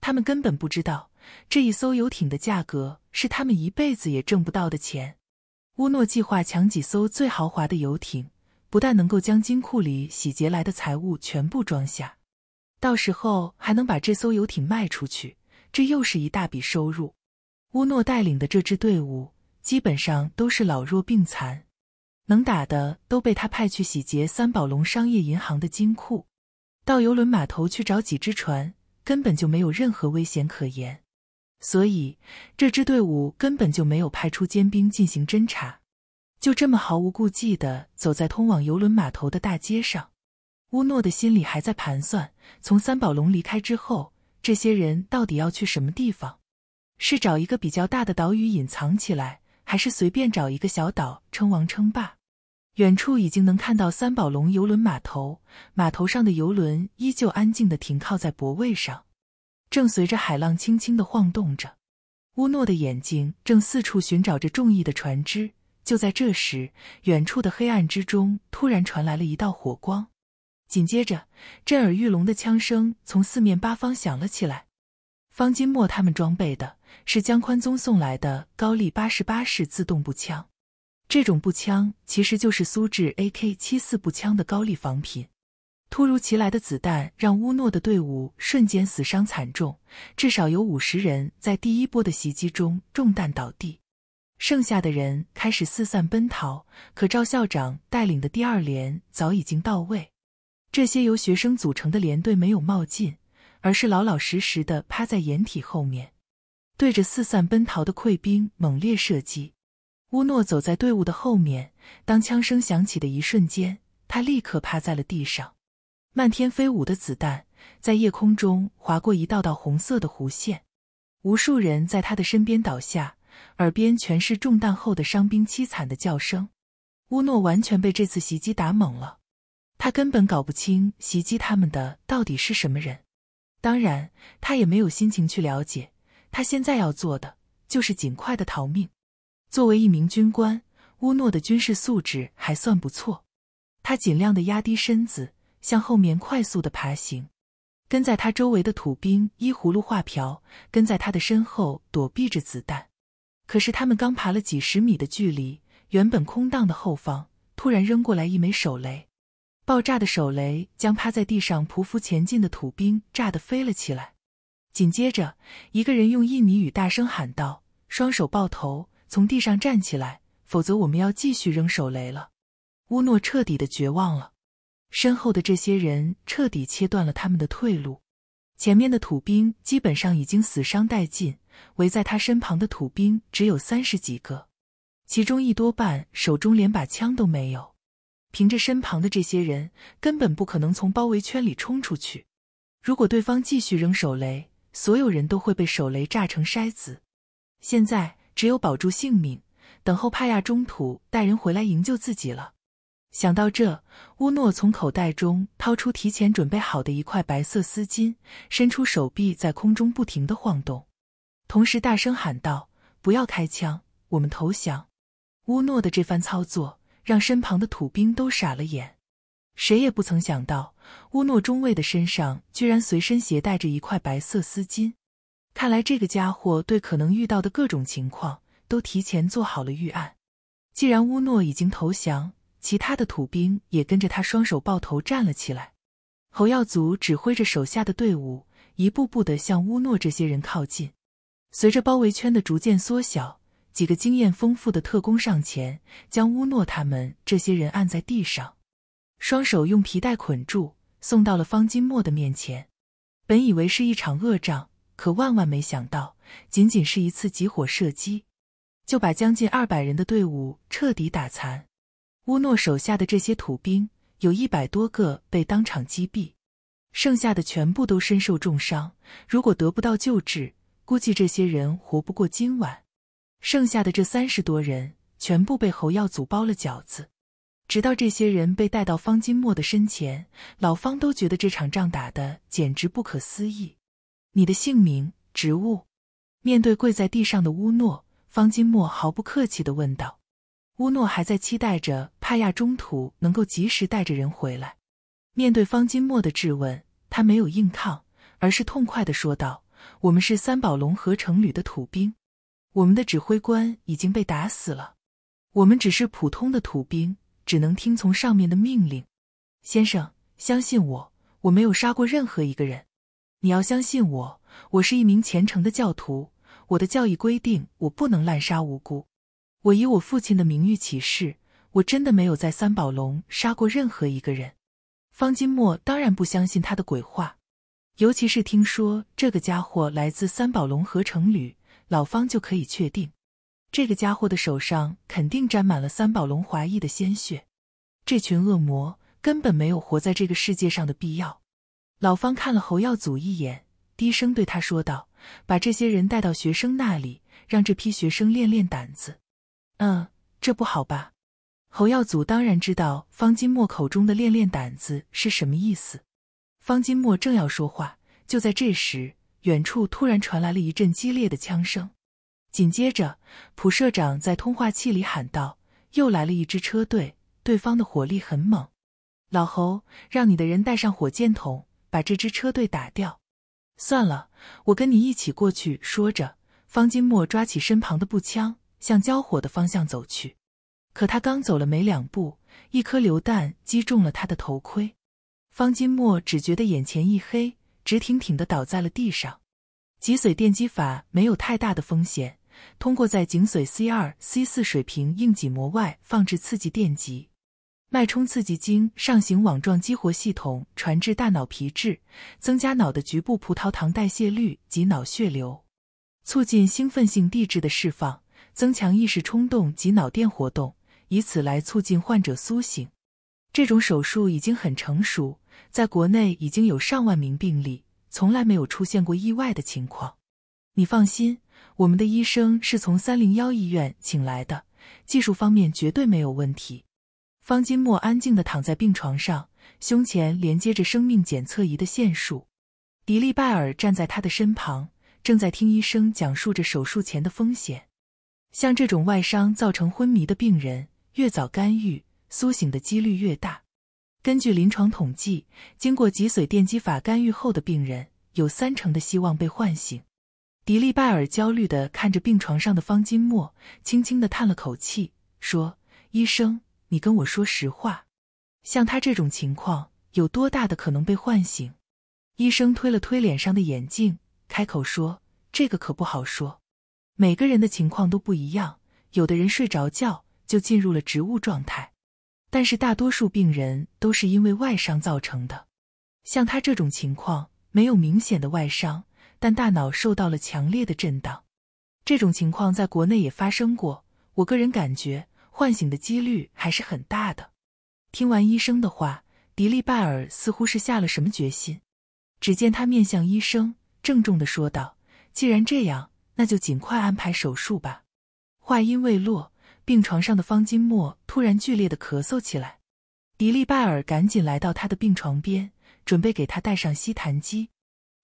他们根本不知道这一艘游艇的价格是他们一辈子也挣不到的钱。乌诺计划抢几艘最豪华的游艇，不但能够将金库里洗劫来的财物全部装下。到时候还能把这艘游艇卖出去，这又是一大笔收入。乌诺带领的这支队伍基本上都是老弱病残，能打的都被他派去洗劫三宝龙商业银行的金库，到游轮码头去找几只船，根本就没有任何危险可言。所以这支队伍根本就没有派出尖兵进行侦查，就这么毫无顾忌的走在通往游轮码头的大街上。乌诺的心里还在盘算，从三宝龙离开之后，这些人到底要去什么地方？是找一个比较大的岛屿隐藏起来，还是随便找一个小岛称王称霸？远处已经能看到三宝龙游轮码头，码头上的游轮依旧安静地停靠在泊位上，正随着海浪轻轻地晃动着。乌诺的眼睛正四处寻找着中意的船只。就在这时，远处的黑暗之中突然传来了一道火光。紧接着，震耳欲聋的枪声从四面八方响了起来。方金墨他们装备的是江宽宗送来的高丽八十八式自动步枪，这种步枪其实就是苏制 AK-74 步枪的高丽仿品。突如其来的子弹让乌诺的队伍瞬间死伤惨重，至少有五十人在第一波的袭击中中弹倒地，剩下的人开始四散奔逃。可赵校长带领的第二连早已经到位。这些由学生组成的连队没有冒进，而是老老实实的趴在掩体后面，对着四散奔逃的溃兵猛烈射击。乌诺走在队伍的后面，当枪声响起的一瞬间，他立刻趴在了地上。漫天飞舞的子弹在夜空中划过一道道红色的弧线，无数人在他的身边倒下，耳边全是中弹后的伤兵凄惨的叫声。乌诺完全被这次袭击打懵了。他根本搞不清袭击他们的到底是什么人，当然他也没有心情去了解。他现在要做的就是尽快的逃命。作为一名军官，乌诺的军事素质还算不错，他尽量的压低身子，向后面快速的爬行。跟在他周围的土兵依葫芦画瓢，跟在他的身后躲避着子弹。可是他们刚爬了几十米的距离，原本空荡的后方突然扔过来一枚手雷。爆炸的手雷将趴在地上匍匐前进的土兵炸得飞了起来。紧接着，一个人用印尼语大声喊道：“双手抱头，从地上站起来，否则我们要继续扔手雷了。”乌诺彻底的绝望了，身后的这些人彻底切断了他们的退路。前面的土兵基本上已经死伤殆尽，围在他身旁的土兵只有三十几个，其中一多半手中连把枪都没有。凭着身旁的这些人，根本不可能从包围圈里冲出去。如果对方继续扔手雷，所有人都会被手雷炸成筛子。现在只有保住性命，等候帕亚中途带人回来营救自己了。想到这，乌诺从口袋中掏出提前准备好的一块白色丝巾，伸出手臂在空中不停地晃动，同时大声喊道：“不要开枪，我们投降。”乌诺的这番操作。让身旁的土兵都傻了眼，谁也不曾想到乌诺中尉的身上居然随身携带着一块白色丝巾，看来这个家伙对可能遇到的各种情况都提前做好了预案。既然乌诺已经投降，其他的土兵也跟着他双手抱头站了起来。侯耀祖指挥着手下的队伍，一步步地向乌诺这些人靠近。随着包围圈的逐渐缩小。几个经验丰富的特工上前，将乌诺他们这些人按在地上，双手用皮带捆住，送到了方金墨的面前。本以为是一场恶仗，可万万没想到，仅仅是一次集火射击，就把将近二百人的队伍彻底打残。乌诺手下的这些土兵有一百多个被当场击毙，剩下的全部都身受重伤。如果得不到救治，估计这些人活不过今晚。剩下的这三十多人全部被侯耀祖包了饺子，直到这些人被带到方金墨的身前，老方都觉得这场仗打的简直不可思议。你的姓名、职务？面对跪在地上的乌诺，方金墨毫不客气的问道。乌诺还在期待着帕亚中途能够及时带着人回来，面对方金墨的质问，他没有硬抗，而是痛快的说道：“我们是三宝龙合成旅的土兵。”我们的指挥官已经被打死了，我们只是普通的土兵，只能听从上面的命令。先生，相信我，我没有杀过任何一个人。你要相信我，我是一名虔诚的教徒，我的教义规定我不能滥杀无辜。我以我父亲的名誉起誓，我真的没有在三宝龙杀过任何一个人。方金墨当然不相信他的鬼话，尤其是听说这个家伙来自三宝龙合成旅。老方就可以确定，这个家伙的手上肯定沾满了三宝龙华裔的鲜血。这群恶魔根本没有活在这个世界上的必要。老方看了侯耀祖一眼，低声对他说道：“把这些人带到学生那里，让这批学生练练胆子。”嗯，这不好吧？侯耀祖当然知道方金墨口中的“练练胆子”是什么意思。方金墨正要说话，就在这时。远处突然传来了一阵激烈的枪声，紧接着，普社长在通话器里喊道：“又来了一支车队，对方的火力很猛。”老侯，让你的人带上火箭筒，把这支车队打掉。算了，我跟你一起过去。”说着，方金墨抓起身旁的步枪，向交火的方向走去。可他刚走了没两步，一颗榴弹击中了他的头盔，方金墨只觉得眼前一黑。直挺挺地倒在了地上。脊髓电击法没有太大的风险，通过在颈髓 C 二、C 四水平硬脊膜外放置刺激电极，脉冲刺激经上行网状激活系统传至大脑皮质，增加脑的局部葡萄糖代谢率及脑血流，促进兴奋性地质的释放，增强意识冲动及脑电活动，以此来促进患者苏醒。这种手术已经很成熟，在国内已经有上万名病例，从来没有出现过意外的情况。你放心，我们的医生是从三零幺医院请来的，技术方面绝对没有问题。方金墨安静的躺在病床上，胸前连接着生命检测仪的线束。迪利拜尔站在他的身旁，正在听医生讲述着手术前的风险。像这种外伤造成昏迷的病人，越早干预。苏醒的几率越大。根据临床统计，经过脊髓电击法干预后的病人，有三成的希望被唤醒。迪利拜尔焦虑地看着病床上的方金墨，轻轻地叹了口气，说：“医生，你跟我说实话，像他这种情况，有多大的可能被唤醒？”医生推了推脸上的眼镜，开口说：“这个可不好说，每个人的情况都不一样，有的人睡着觉就进入了植物状态。”但是大多数病人都是因为外伤造成的，像他这种情况没有明显的外伤，但大脑受到了强烈的震荡。这种情况在国内也发生过，我个人感觉唤醒的几率还是很大的。听完医生的话，迪利拜尔似乎是下了什么决心，只见他面向医生郑重地说道：“既然这样，那就尽快安排手术吧。”话音未落。病床上的方金墨突然剧烈的咳嗽起来，迪丽拜尔赶紧来到他的病床边，准备给他带上吸痰机。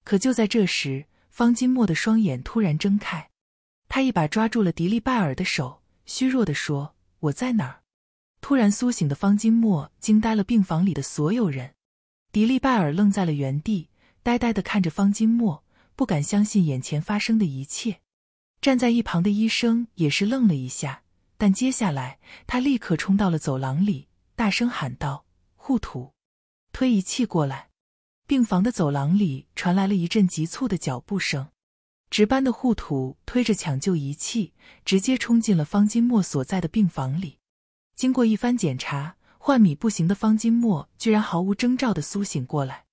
可就在这时，方金墨的双眼突然睁开，他一把抓住了迪丽拜尔的手，虚弱的说：“我在哪儿？”突然苏醒的方金墨惊呆了病房里的所有人，迪丽拜尔愣在了原地，呆呆的看着方金墨，不敢相信眼前发生的一切。站在一旁的医生也是愣了一下。但接下来，他立刻冲到了走廊里，大声喊道：“护土，推仪器过来！”病房的走廊里传来了一阵急促的脚步声。值班的护土推着抢救仪器，直接冲进了方金墨所在的病房里。经过一番检查，换米不行的方金墨居然毫无征兆的苏醒过来。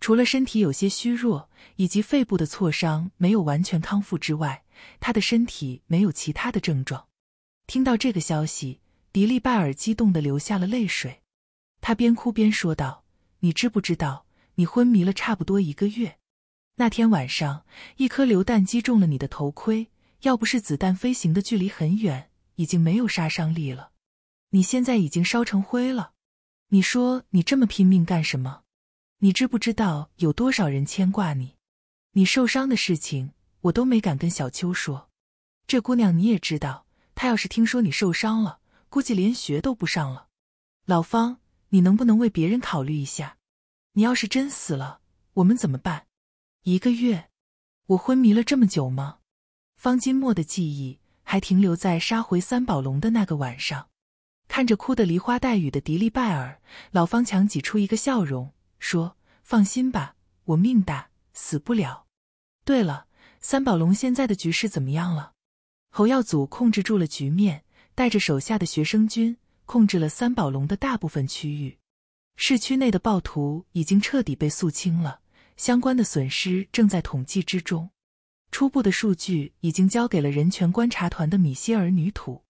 除了身体有些虚弱，以及肺部的挫伤没有完全康复之外，他的身体没有其他的症状。听到这个消息，迪丽拜尔激动的流下了泪水。他边哭边说道：“你知不知道，你昏迷了差不多一个月？那天晚上，一颗榴弹击中了你的头盔，要不是子弹飞行的距离很远，已经没有杀伤力了。你现在已经烧成灰了。你说你这么拼命干什么？你知不知道有多少人牵挂你？你受伤的事情，我都没敢跟小秋说。这姑娘你也知道。”他要是听说你受伤了，估计连学都不上了。老方，你能不能为别人考虑一下？你要是真死了，我们怎么办？一个月，我昏迷了这么久吗？方金墨的记忆还停留在杀回三宝龙的那个晚上，看着哭得梨花带雨的迪丽拜尔，老方强挤出一个笑容说：“放心吧，我命大，死不了。”对了，三宝龙现在的局势怎么样了？侯耀祖控制住了局面，带着手下的学生军控制了三宝龙的大部分区域。市区内的暴徒已经彻底被肃清了，相关的损失正在统计之中。初步的数据已经交给了人权观察团的米歇尔女土。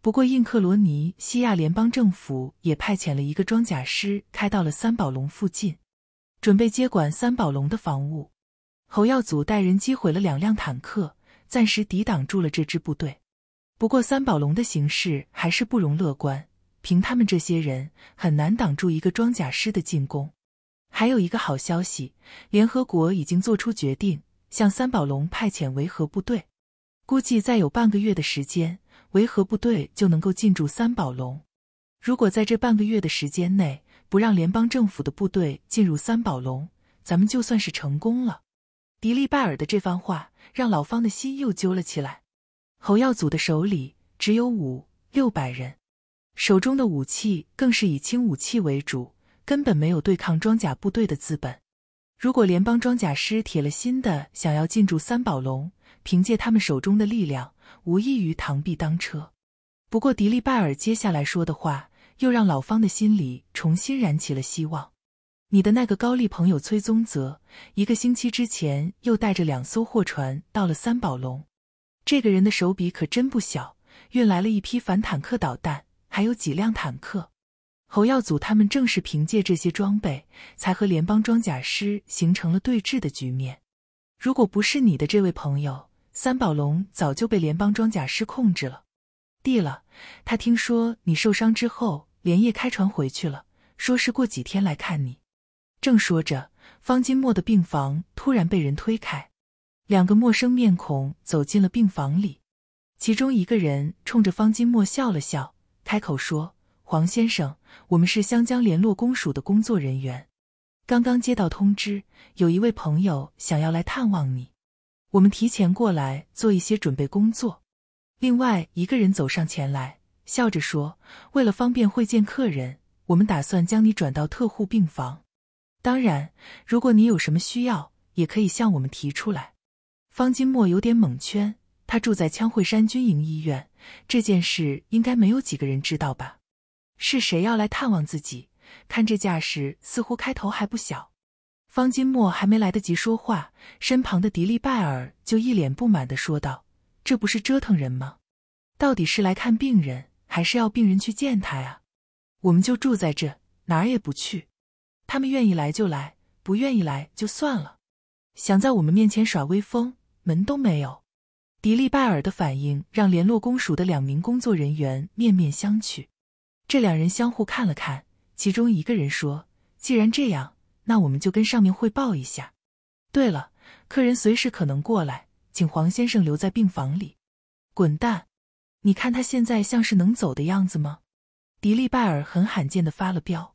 不过，印克罗尼西亚联邦政府也派遣了一个装甲师开到了三宝龙附近，准备接管三宝龙的防务。侯耀祖带人击毁了两辆坦克。暂时抵挡住了这支部队，不过三宝龙的形势还是不容乐观。凭他们这些人，很难挡住一个装甲师的进攻。还有一个好消息，联合国已经做出决定，向三宝龙派遣维和部队。估计再有半个月的时间，维和部队就能够进驻三宝龙。如果在这半个月的时间内不让联邦政府的部队进入三宝龙，咱们就算是成功了。迪利拜尔的这番话让老方的心又揪了起来。侯耀祖的手里只有五六百人，手中的武器更是以轻武器为主，根本没有对抗装甲部队的资本。如果联邦装甲师铁了心的想要进驻三宝龙，凭借他们手中的力量，无异于螳臂当车。不过，迪利拜尔接下来说的话，又让老方的心里重新燃起了希望。你的那个高丽朋友崔宗泽，一个星期之前又带着两艘货船到了三宝龙。这个人的手笔可真不小，运来了一批反坦克导弹，还有几辆坦克。侯耀祖他们正是凭借这些装备，才和联邦装甲师形成了对峙的局面。如果不是你的这位朋友，三宝龙早就被联邦装甲师控制了。对了，他听说你受伤之后，连夜开船回去了，说是过几天来看你。正说着，方金墨的病房突然被人推开，两个陌生面孔走进了病房里。其中一个人冲着方金墨笑了笑，开口说：“黄先生，我们是湘江联络公署的工作人员，刚刚接到通知，有一位朋友想要来探望你，我们提前过来做一些准备工作。”另外一个人走上前来，笑着说：“为了方便会见客人，我们打算将你转到特护病房。”当然，如果你有什么需要，也可以向我们提出来。方金墨有点懵圈，他住在羌惠山军营医院，这件事应该没有几个人知道吧？是谁要来探望自己？看这架势，似乎开头还不小。方金墨还没来得及说话，身旁的迪丽拜尔就一脸不满的说道：“这不是折腾人吗？到底是来看病人，还是要病人去见他呀？我们就住在这，哪儿也不去。”他们愿意来就来，不愿意来就算了。想在我们面前耍威风，门都没有。迪利拜尔的反应让联络公署的两名工作人员面面相觑。这两人相互看了看，其中一个人说：“既然这样，那我们就跟上面汇报一下。对了，客人随时可能过来，请黄先生留在病房里。”滚蛋！你看他现在像是能走的样子吗？迪利拜尔很罕见的发了飙。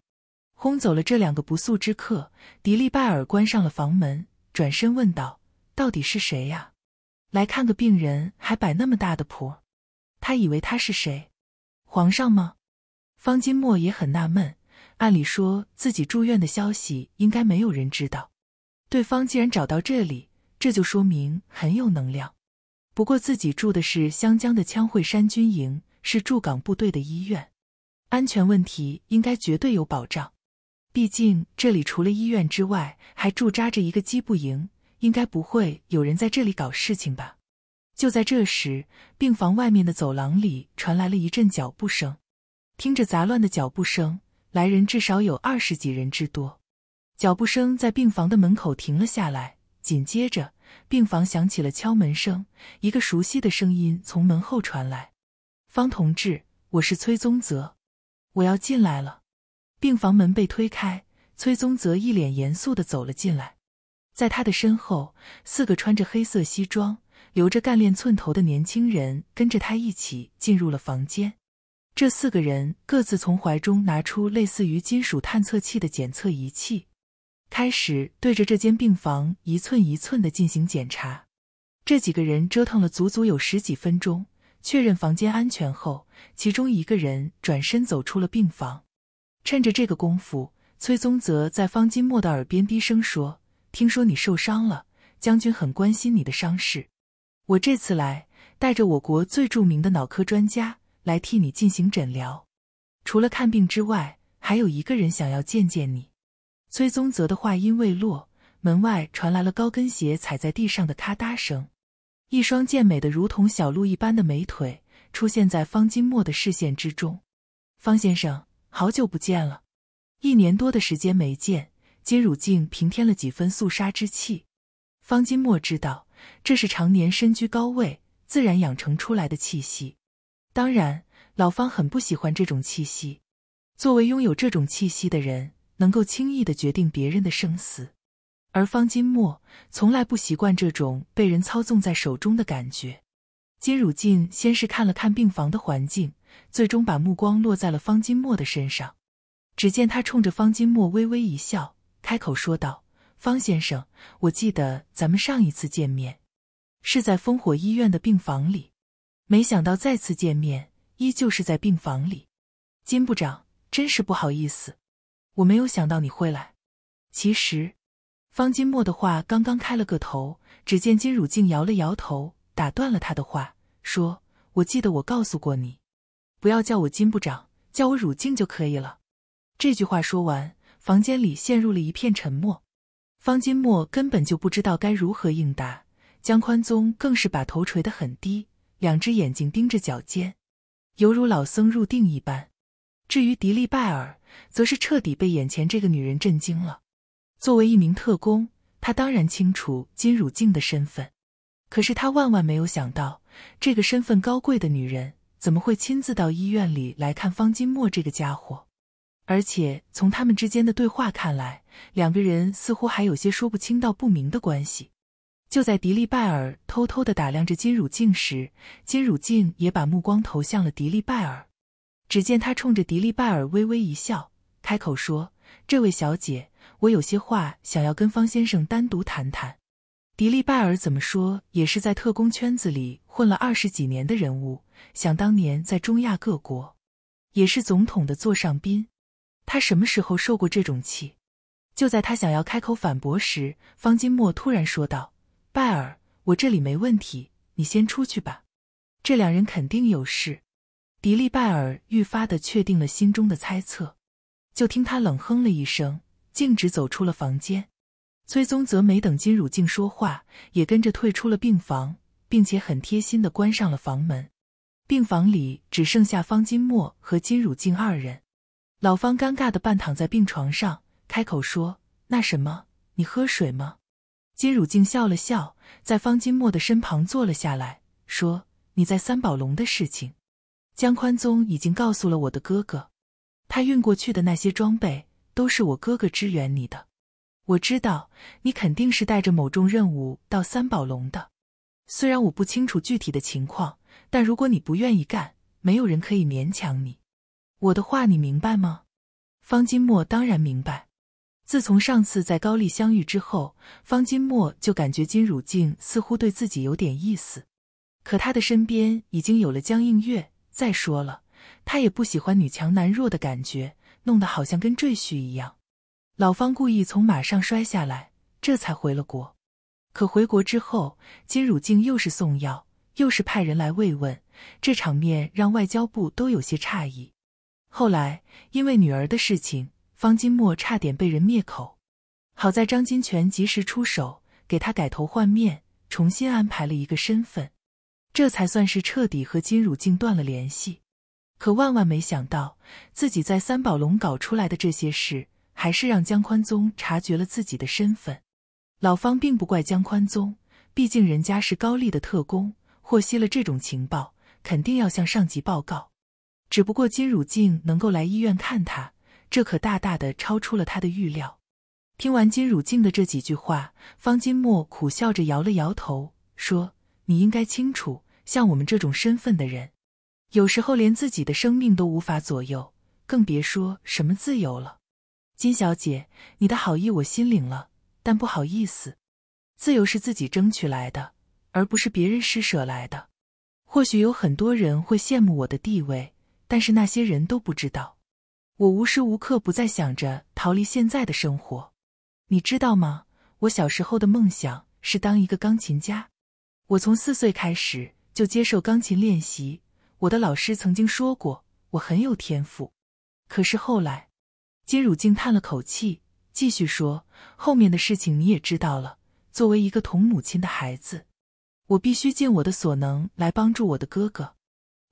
轰走了这两个不速之客，迪利拜尔关上了房门，转身问道：“到底是谁呀？来看个病人还摆那么大的谱？他以为他是谁？皇上吗？”方金墨也很纳闷。按理说，自己住院的消息应该没有人知道。对方既然找到这里，这就说明很有能量。不过自己住的是湘江的羌会山军营，是驻港部队的医院，安全问题应该绝对有保障。毕竟这里除了医院之外，还驻扎着一个机步营，应该不会有人在这里搞事情吧？就在这时，病房外面的走廊里传来了一阵脚步声。听着杂乱的脚步声，来人至少有二十几人之多。脚步声在病房的门口停了下来，紧接着，病房响起了敲门声。一个熟悉的声音从门后传来：“方同志，我是崔宗泽，我要进来了。”病房门被推开，崔宗泽一脸严肃地走了进来。在他的身后，四个穿着黑色西装、留着干练寸头的年轻人跟着他一起进入了房间。这四个人各自从怀中拿出类似于金属探测器的检测仪器，开始对着这间病房一寸一寸地进行检查。这几个人折腾了足足有十几分钟，确认房间安全后，其中一个人转身走出了病房。趁着这个功夫，崔宗泽在方金墨的耳边低声说：“听说你受伤了，将军很关心你的伤势。我这次来带着我国最著名的脑科专家来替你进行诊疗。除了看病之外，还有一个人想要见见你。”崔宗泽的话音未落，门外传来了高跟鞋踩在地上的咔嗒声，一双健美的如同小鹿一般的美腿出现在方金墨的视线之中。方先生。好久不见了，一年多的时间没见，金汝静平添了几分肃杀之气。方金墨知道，这是常年身居高位，自然养成出来的气息。当然，老方很不喜欢这种气息。作为拥有这种气息的人，能够轻易的决定别人的生死，而方金墨从来不习惯这种被人操纵在手中的感觉。金汝静先是看了看病房的环境。最终把目光落在了方金墨的身上，只见他冲着方金墨微微一笑，开口说道：“方先生，我记得咱们上一次见面是在烽火医院的病房里，没想到再次见面依旧是在病房里。金部长，真是不好意思，我没有想到你会来。其实，方金墨的话刚刚开了个头，只见金汝静摇了摇头，打断了他的话，说：‘我记得我告诉过你。’”不要叫我金部长，叫我汝静就可以了。这句话说完，房间里陷入了一片沉默。方金墨根本就不知道该如何应答，江宽宗更是把头垂得很低，两只眼睛盯着脚尖，犹如老僧入定一般。至于迪丽拜尔，则是彻底被眼前这个女人震惊了。作为一名特工，他当然清楚金汝静的身份，可是他万万没有想到，这个身份高贵的女人。怎么会亲自到医院里来看方金墨这个家伙？而且从他们之间的对话看来，两个人似乎还有些说不清道不明的关系。就在迪丽拜尔偷偷的打量着金汝静时，金汝静也把目光投向了迪丽拜尔。只见他冲着迪丽拜尔微微一笑，开口说：“这位小姐，我有些话想要跟方先生单独谈谈。”迪利拜尔怎么说也是在特工圈子里混了二十几年的人物，想当年在中亚各国也是总统的座上宾。他什么时候受过这种气？就在他想要开口反驳时，方金墨突然说道：“拜尔，我这里没问题，你先出去吧。这两人肯定有事。”迪利拜尔愈发的确定了心中的猜测，就听他冷哼了一声，径直走出了房间。崔宗泽没等金汝静说话，也跟着退出了病房，并且很贴心的关上了房门。病房里只剩下方金墨和金汝静二人。老方尴尬的半躺在病床上，开口说：“那什么，你喝水吗？”金汝静笑了笑，在方金墨的身旁坐了下来，说：“你在三宝龙的事情，江宽宗已经告诉了我的哥哥，他运过去的那些装备都是我哥哥支援你的。”我知道你肯定是带着某种任务到三宝龙的，虽然我不清楚具体的情况，但如果你不愿意干，没有人可以勉强你。我的话你明白吗？方金墨当然明白。自从上次在高丽相遇之后，方金墨就感觉金汝静似乎对自己有点意思，可他的身边已经有了江映月。再说了，他也不喜欢女强男弱的感觉，弄得好像跟赘婿一样。老方故意从马上摔下来，这才回了国。可回国之后，金汝敬又是送药，又是派人来慰问，这场面让外交部都有些诧异。后来因为女儿的事情，方金墨差点被人灭口，好在张金泉及时出手，给他改头换面，重新安排了一个身份，这才算是彻底和金汝敬断了联系。可万万没想到，自己在三宝龙搞出来的这些事。还是让江宽宗察觉了自己的身份。老方并不怪江宽宗，毕竟人家是高丽的特工，获悉了这种情报，肯定要向上级报告。只不过金汝静能够来医院看他，这可大大的超出了他的预料。听完金汝静的这几句话，方金墨苦笑着摇了摇头，说：“你应该清楚，像我们这种身份的人，有时候连自己的生命都无法左右，更别说什么自由了。”金小姐，你的好意我心领了，但不好意思，自由是自己争取来的，而不是别人施舍来的。或许有很多人会羡慕我的地位，但是那些人都不知道，我无时无刻不在想着逃离现在的生活。你知道吗？我小时候的梦想是当一个钢琴家。我从四岁开始就接受钢琴练习，我的老师曾经说过我很有天赋，可是后来。金汝静叹了口气，继续说：“后面的事情你也知道了。作为一个同母亲的孩子，我必须尽我的所能来帮助我的哥哥。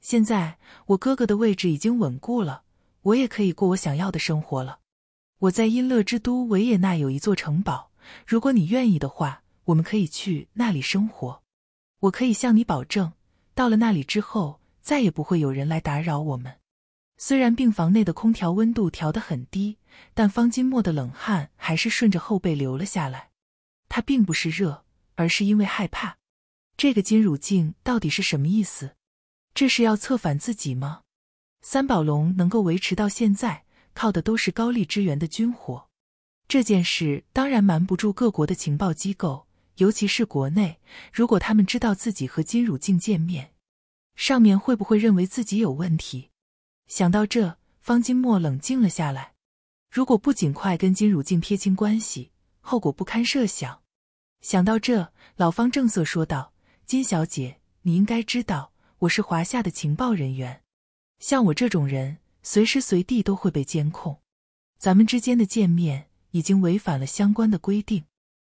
现在我哥哥的位置已经稳固了，我也可以过我想要的生活了。我在音乐之都维也纳有一座城堡，如果你愿意的话，我们可以去那里生活。我可以向你保证，到了那里之后，再也不会有人来打扰我们。”虽然病房内的空调温度调得很低，但方金墨的冷汗还是顺着后背流了下来。他并不是热，而是因为害怕。这个金汝镜到底是什么意思？这是要策反自己吗？三宝龙能够维持到现在，靠的都是高丽支援的军火。这件事当然瞒不住各国的情报机构，尤其是国内。如果他们知道自己和金汝镜见面，上面会不会认为自己有问题？想到这，方金墨冷静了下来。如果不尽快跟金汝静撇清关系，后果不堪设想。想到这，老方正色说道：“金小姐，你应该知道，我是华夏的情报人员。像我这种人，随时随地都会被监控。咱们之间的见面已经违反了相关的规定。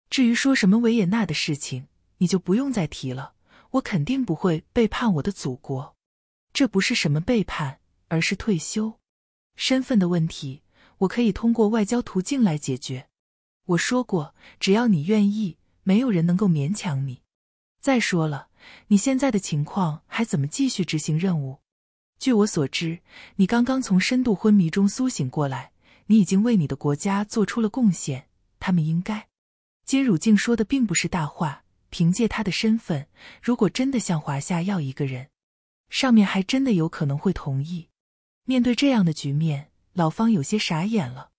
至于说什么维也纳的事情，你就不用再提了。我肯定不会背叛我的祖国，这不是什么背叛。”而是退休，身份的问题，我可以通过外交途径来解决。我说过，只要你愿意，没有人能够勉强你。再说了，你现在的情况还怎么继续执行任务？据我所知，你刚刚从深度昏迷中苏醒过来，你已经为你的国家做出了贡献，他们应该。金汝静说的并不是大话，凭借他的身份，如果真的向华夏要一个人，上面还真的有可能会同意。面对这样的局面，老方有些傻眼了。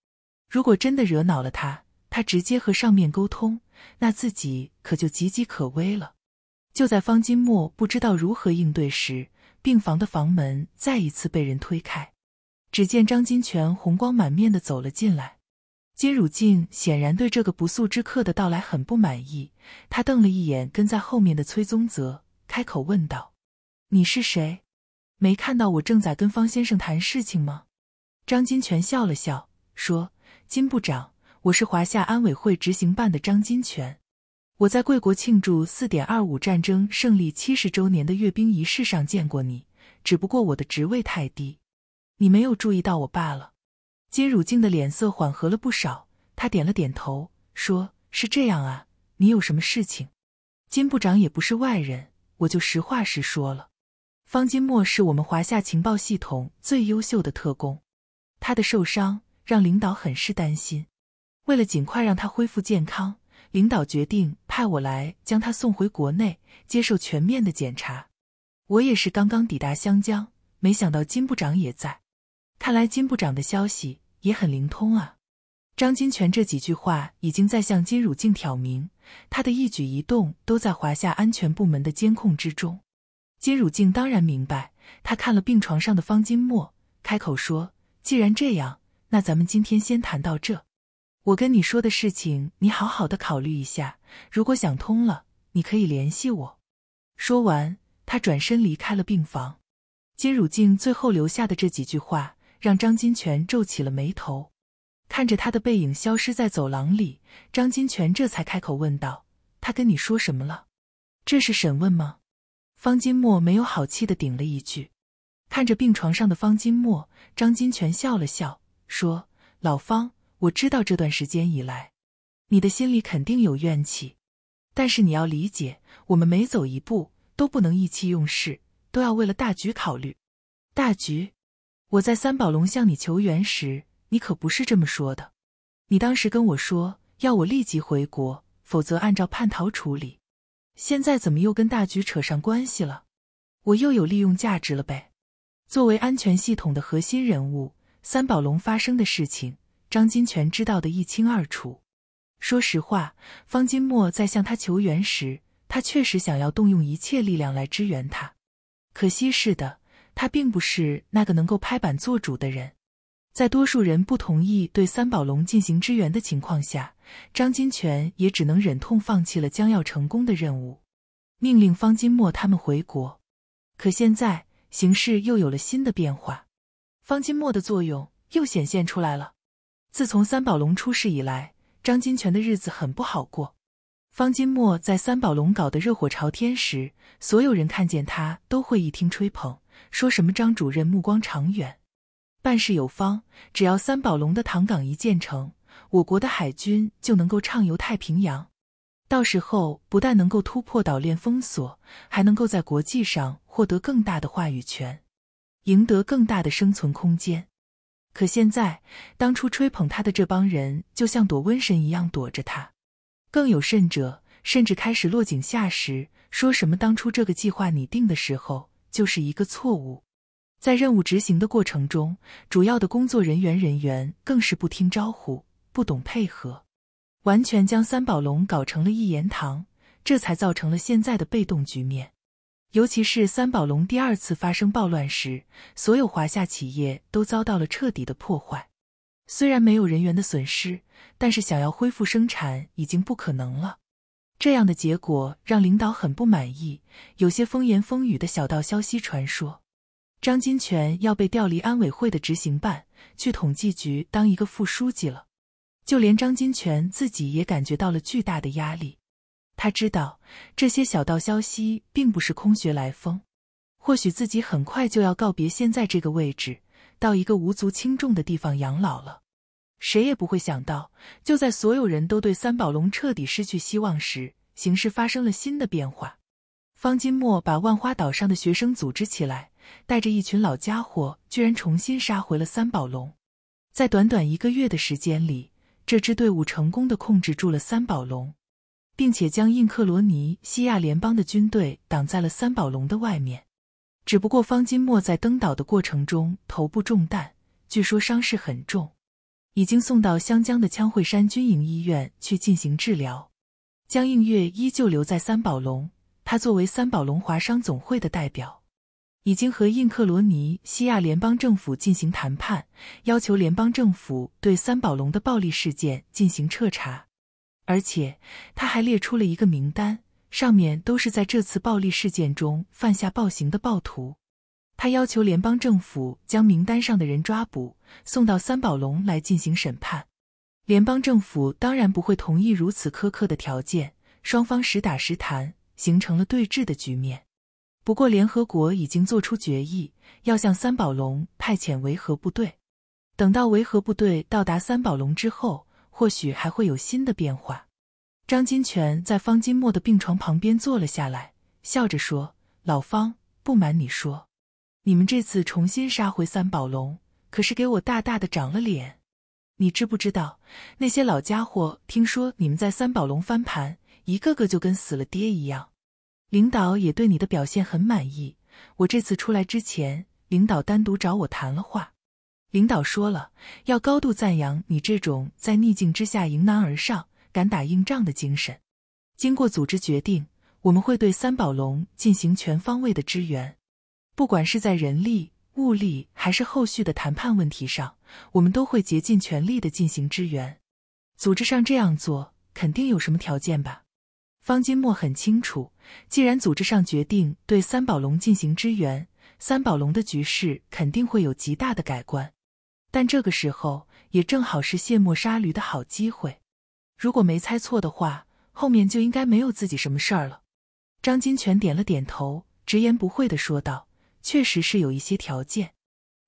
如果真的惹恼了他，他直接和上面沟通，那自己可就岌岌可危了。就在方金墨不知道如何应对时，病房的房门再一次被人推开，只见张金泉红光满面的走了进来。金汝静显然对这个不速之客的到来很不满意，他瞪了一眼跟在后面的崔宗泽，开口问道：“你是谁？”没看到我正在跟方先生谈事情吗？张金泉笑了笑说：“金部长，我是华夏安委会执行办的张金泉，我在贵国庆祝四点二五战争胜利七十周年的阅兵仪式上见过你，只不过我的职位太低，你没有注意到我罢了。”金汝静的脸色缓和了不少，他点了点头说：“是这样啊，你有什么事情？金部长也不是外人，我就实话实说了。”方金墨是我们华夏情报系统最优秀的特工，他的受伤让领导很是担心。为了尽快让他恢复健康，领导决定派我来将他送回国内接受全面的检查。我也是刚刚抵达湘江，没想到金部长也在。看来金部长的消息也很灵通啊。张金泉这几句话已经在向金汝静挑明，他的一举一动都在华夏安全部门的监控之中。金汝静当然明白，他看了病床上的方金墨，开口说：“既然这样，那咱们今天先谈到这。我跟你说的事情，你好好的考虑一下。如果想通了，你可以联系我。”说完，他转身离开了病房。金汝静最后留下的这几句话，让张金泉皱起了眉头。看着他的背影消失在走廊里，张金泉这才开口问道：“他跟你说什么了？这是审问吗？”方金墨没有好气的顶了一句，看着病床上的方金墨，张金泉笑了笑，说：“老方，我知道这段时间以来，你的心里肯定有怨气，但是你要理解，我们每走一步都不能意气用事，都要为了大局考虑。大局，我在三宝龙向你求援时，你可不是这么说的，你当时跟我说要我立即回国，否则按照叛逃处理。”现在怎么又跟大局扯上关系了？我又有利用价值了呗。作为安全系统的核心人物，三宝龙发生的事情，张金泉知道的一清二楚。说实话，方金墨在向他求援时，他确实想要动用一切力量来支援他。可惜是的，他并不是那个能够拍板做主的人。在多数人不同意对三宝龙进行支援的情况下，张金泉也只能忍痛放弃了将要成功的任务，命令方金墨他们回国。可现在形势又有了新的变化，方金墨的作用又显现出来了。自从三宝龙出事以来，张金泉的日子很不好过。方金墨在三宝龙搞得热火朝天时，所有人看见他都会一听吹捧，说什么张主任目光长远。办事有方，只要三宝龙的唐港一建成，我国的海军就能够畅游太平洋。到时候不但能够突破岛链封锁，还能够在国际上获得更大的话语权，赢得更大的生存空间。可现在，当初吹捧他的这帮人，就像躲瘟神一样躲着他。更有甚者，甚至开始落井下石，说什么当初这个计划拟定的时候就是一个错误。在任务执行的过程中，主要的工作人员人员更是不听招呼，不懂配合，完全将三宝龙搞成了一言堂，这才造成了现在的被动局面。尤其是三宝龙第二次发生暴乱时，所有华夏企业都遭到了彻底的破坏。虽然没有人员的损失，但是想要恢复生产已经不可能了。这样的结果让领导很不满意，有些风言风语的小道消息传说。张金泉要被调离安委会的执行办，去统计局当一个副书记了。就连张金泉自己也感觉到了巨大的压力。他知道这些小道消息并不是空穴来风，或许自己很快就要告别现在这个位置，到一个无足轻重的地方养老了。谁也不会想到，就在所有人都对三宝龙彻底失去希望时，形势发生了新的变化。方金墨把万花岛上的学生组织起来。带着一群老家伙，居然重新杀回了三宝龙。在短短一个月的时间里，这支队伍成功的控制住了三宝龙，并且将印克罗尼西亚联邦的军队挡在了三宝龙的外面。只不过方金墨在登岛的过程中头部中弹，据说伤势很重，已经送到湘江的枪会山军营医院去进行治疗。江映月依旧留在三宝龙，他作为三宝龙华商总会的代表。已经和印克罗尼西亚联邦政府进行谈判，要求联邦政府对三宝龙的暴力事件进行彻查，而且他还列出了一个名单，上面都是在这次暴力事件中犯下暴行的暴徒。他要求联邦政府将名单上的人抓捕，送到三宝龙来进行审判。联邦政府当然不会同意如此苛刻的条件，双方实打实谈，形成了对峙的局面。不过，联合国已经做出决议，要向三宝龙派遣维和部队。等到维和部队到达三宝龙之后，或许还会有新的变化。张金泉在方金墨的病床旁边坐了下来，笑着说：“老方，不瞒你说，你们这次重新杀回三宝龙，可是给我大大的长了脸。你知不知道，那些老家伙听说你们在三宝龙翻盘，一个个就跟死了爹一样。”领导也对你的表现很满意。我这次出来之前，领导单独找我谈了话。领导说了，要高度赞扬你这种在逆境之下迎难而上、敢打硬仗的精神。经过组织决定，我们会对三宝龙进行全方位的支援，不管是在人力、物力，还是后续的谈判问题上，我们都会竭尽全力的进行支援。组织上这样做，肯定有什么条件吧？方金墨很清楚。既然组织上决定对三宝龙进行支援，三宝龙的局势肯定会有极大的改观。但这个时候也正好是卸磨杀驴的好机会。如果没猜错的话，后面就应该没有自己什么事儿了。张金泉点了点头，直言不讳的说道：“确实是有一些条件。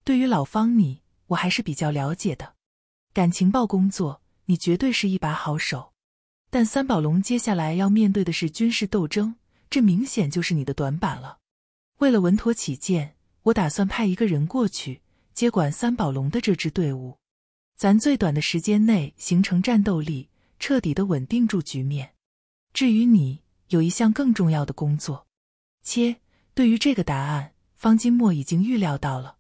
对于老方你，我还是比较了解的。感情报工作，你绝对是一把好手。但三宝龙接下来要面对的是军事斗争。”这明显就是你的短板了。为了稳妥起见，我打算派一个人过去接管三宝龙的这支队伍，咱最短的时间内形成战斗力，彻底的稳定住局面。至于你，有一项更重要的工作。切，对于这个答案，方金墨已经预料到了，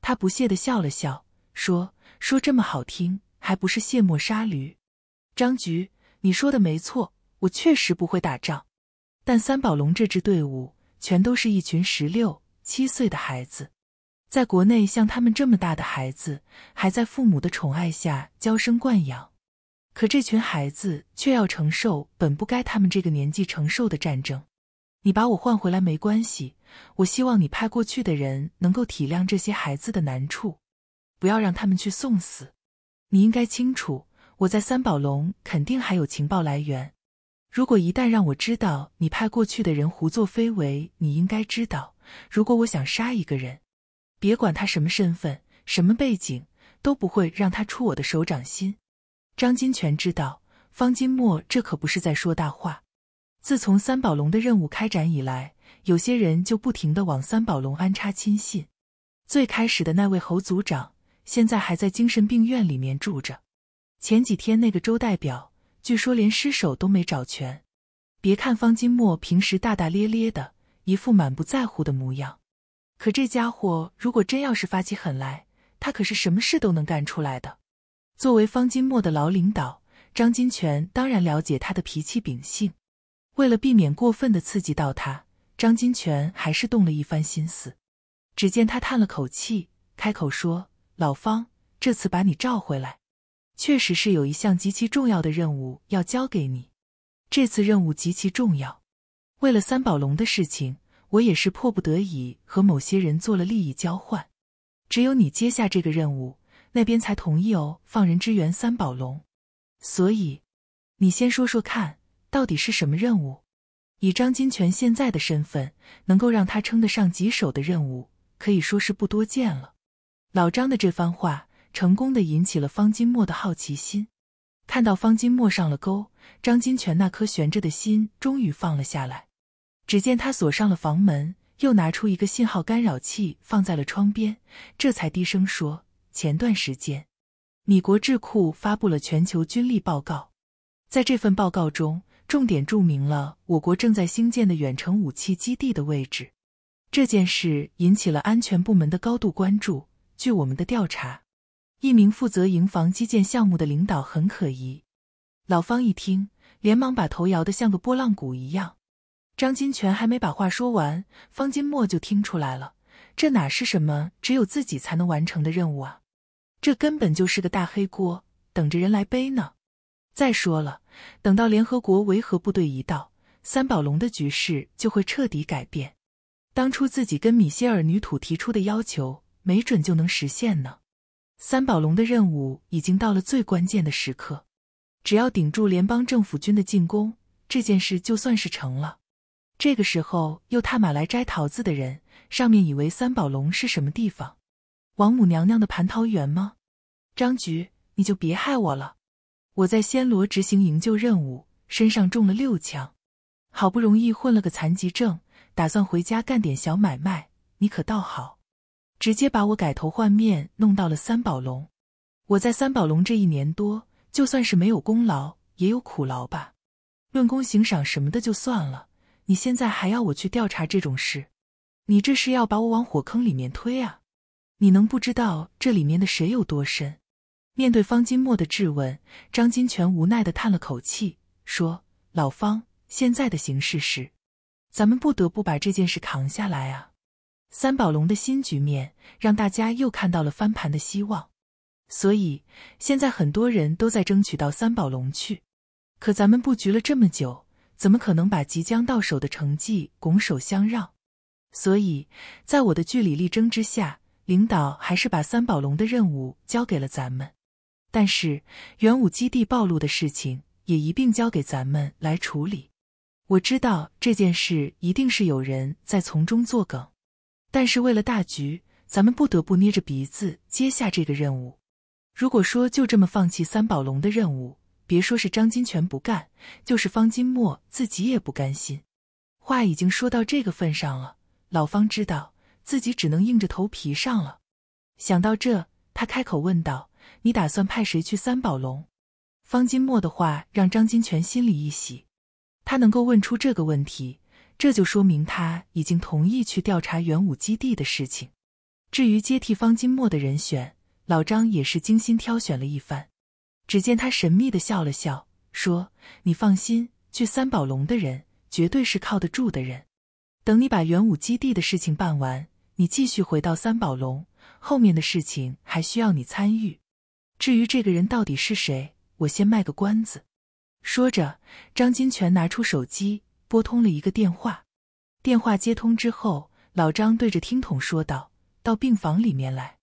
他不屑的笑了笑，说：“说这么好听，还不是卸磨杀驴。”张局，你说的没错，我确实不会打仗。但三宝龙这支队伍全都是一群十六七岁的孩子，在国内像他们这么大的孩子还在父母的宠爱下娇生惯养，可这群孩子却要承受本不该他们这个年纪承受的战争。你把我换回来没关系，我希望你派过去的人能够体谅这些孩子的难处，不要让他们去送死。你应该清楚，我在三宝龙肯定还有情报来源。如果一旦让我知道你派过去的人胡作非为，你应该知道，如果我想杀一个人，别管他什么身份、什么背景，都不会让他出我的手掌心。张金泉知道，方金墨这可不是在说大话。自从三宝龙的任务开展以来，有些人就不停地往三宝龙安插亲信。最开始的那位侯组长，现在还在精神病院里面住着。前几天那个周代表。据说连尸首都没找全。别看方金墨平时大大咧咧的，一副满不在乎的模样，可这家伙如果真要是发起狠来，他可是什么事都能干出来的。作为方金墨的老领导，张金泉当然了解他的脾气秉性。为了避免过分的刺激到他，张金泉还是动了一番心思。只见他叹了口气，开口说：“老方，这次把你召回来。”确实是有一项极其重要的任务要交给你，这次任务极其重要。为了三宝龙的事情，我也是迫不得已和某些人做了利益交换。只有你接下这个任务，那边才同意哦放人支援三宝龙。所以，你先说说看，到底是什么任务？以张金泉现在的身份，能够让他称得上棘手的任务，可以说是不多见了。老张的这番话。成功的引起了方金墨的好奇心，看到方金墨上了钩，张金泉那颗悬着的心终于放了下来。只见他锁上了房门，又拿出一个信号干扰器放在了窗边，这才低声说：“前段时间，米国智库发布了全球军力报告，在这份报告中，重点注明了我国正在兴建的远程武器基地的位置。这件事引起了安全部门的高度关注。据我们的调查。”一名负责营房基建项目的领导很可疑，老方一听，连忙把头摇得像个拨浪鼓一样。张金泉还没把话说完，方金墨就听出来了：这哪是什么只有自己才能完成的任务啊？这根本就是个大黑锅，等着人来背呢！再说了，等到联合国维和部队一到，三宝龙的局势就会彻底改变，当初自己跟米歇尔女土提出的要求，没准就能实现呢。三宝龙的任务已经到了最关键的时刻，只要顶住联邦政府军的进攻，这件事就算是成了。这个时候又踏马来摘桃子的人，上面以为三宝龙是什么地方？王母娘娘的蟠桃园吗？张局，你就别害我了。我在暹罗执行营救任务，身上中了六枪，好不容易混了个残疾证，打算回家干点小买卖。你可倒好。直接把我改头换面弄到了三宝龙，我在三宝龙这一年多，就算是没有功劳，也有苦劳吧。论功行赏什么的就算了，你现在还要我去调查这种事，你这是要把我往火坑里面推啊？你能不知道这里面的水有多深？面对方金墨的质问，张金泉无奈的叹了口气，说：“老方，现在的形势是，咱们不得不把这件事扛下来啊。”三宝龙的新局面让大家又看到了翻盘的希望，所以现在很多人都在争取到三宝龙去。可咱们布局了这么久，怎么可能把即将到手的成绩拱手相让？所以在我的据理力争之下，领导还是把三宝龙的任务交给了咱们。但是元武基地暴露的事情也一并交给咱们来处理。我知道这件事一定是有人在从中作梗。但是为了大局，咱们不得不捏着鼻子接下这个任务。如果说就这么放弃三宝龙的任务，别说是张金泉不干，就是方金墨自己也不甘心。话已经说到这个份上了，老方知道自己只能硬着头皮上了。想到这，他开口问道：“你打算派谁去三宝龙？”方金墨的话让张金泉心里一喜，他能够问出这个问题。这就说明他已经同意去调查元武基地的事情。至于接替方金墨的人选，老张也是精心挑选了一番。只见他神秘的笑了笑，说：“你放心，去三宝龙的人绝对是靠得住的人。等你把元武基地的事情办完，你继续回到三宝龙，后面的事情还需要你参与。至于这个人到底是谁，我先卖个关子。”说着，张金泉拿出手机。拨通了一个电话，电话接通之后，老张对着听筒说道：“到病房里面来。”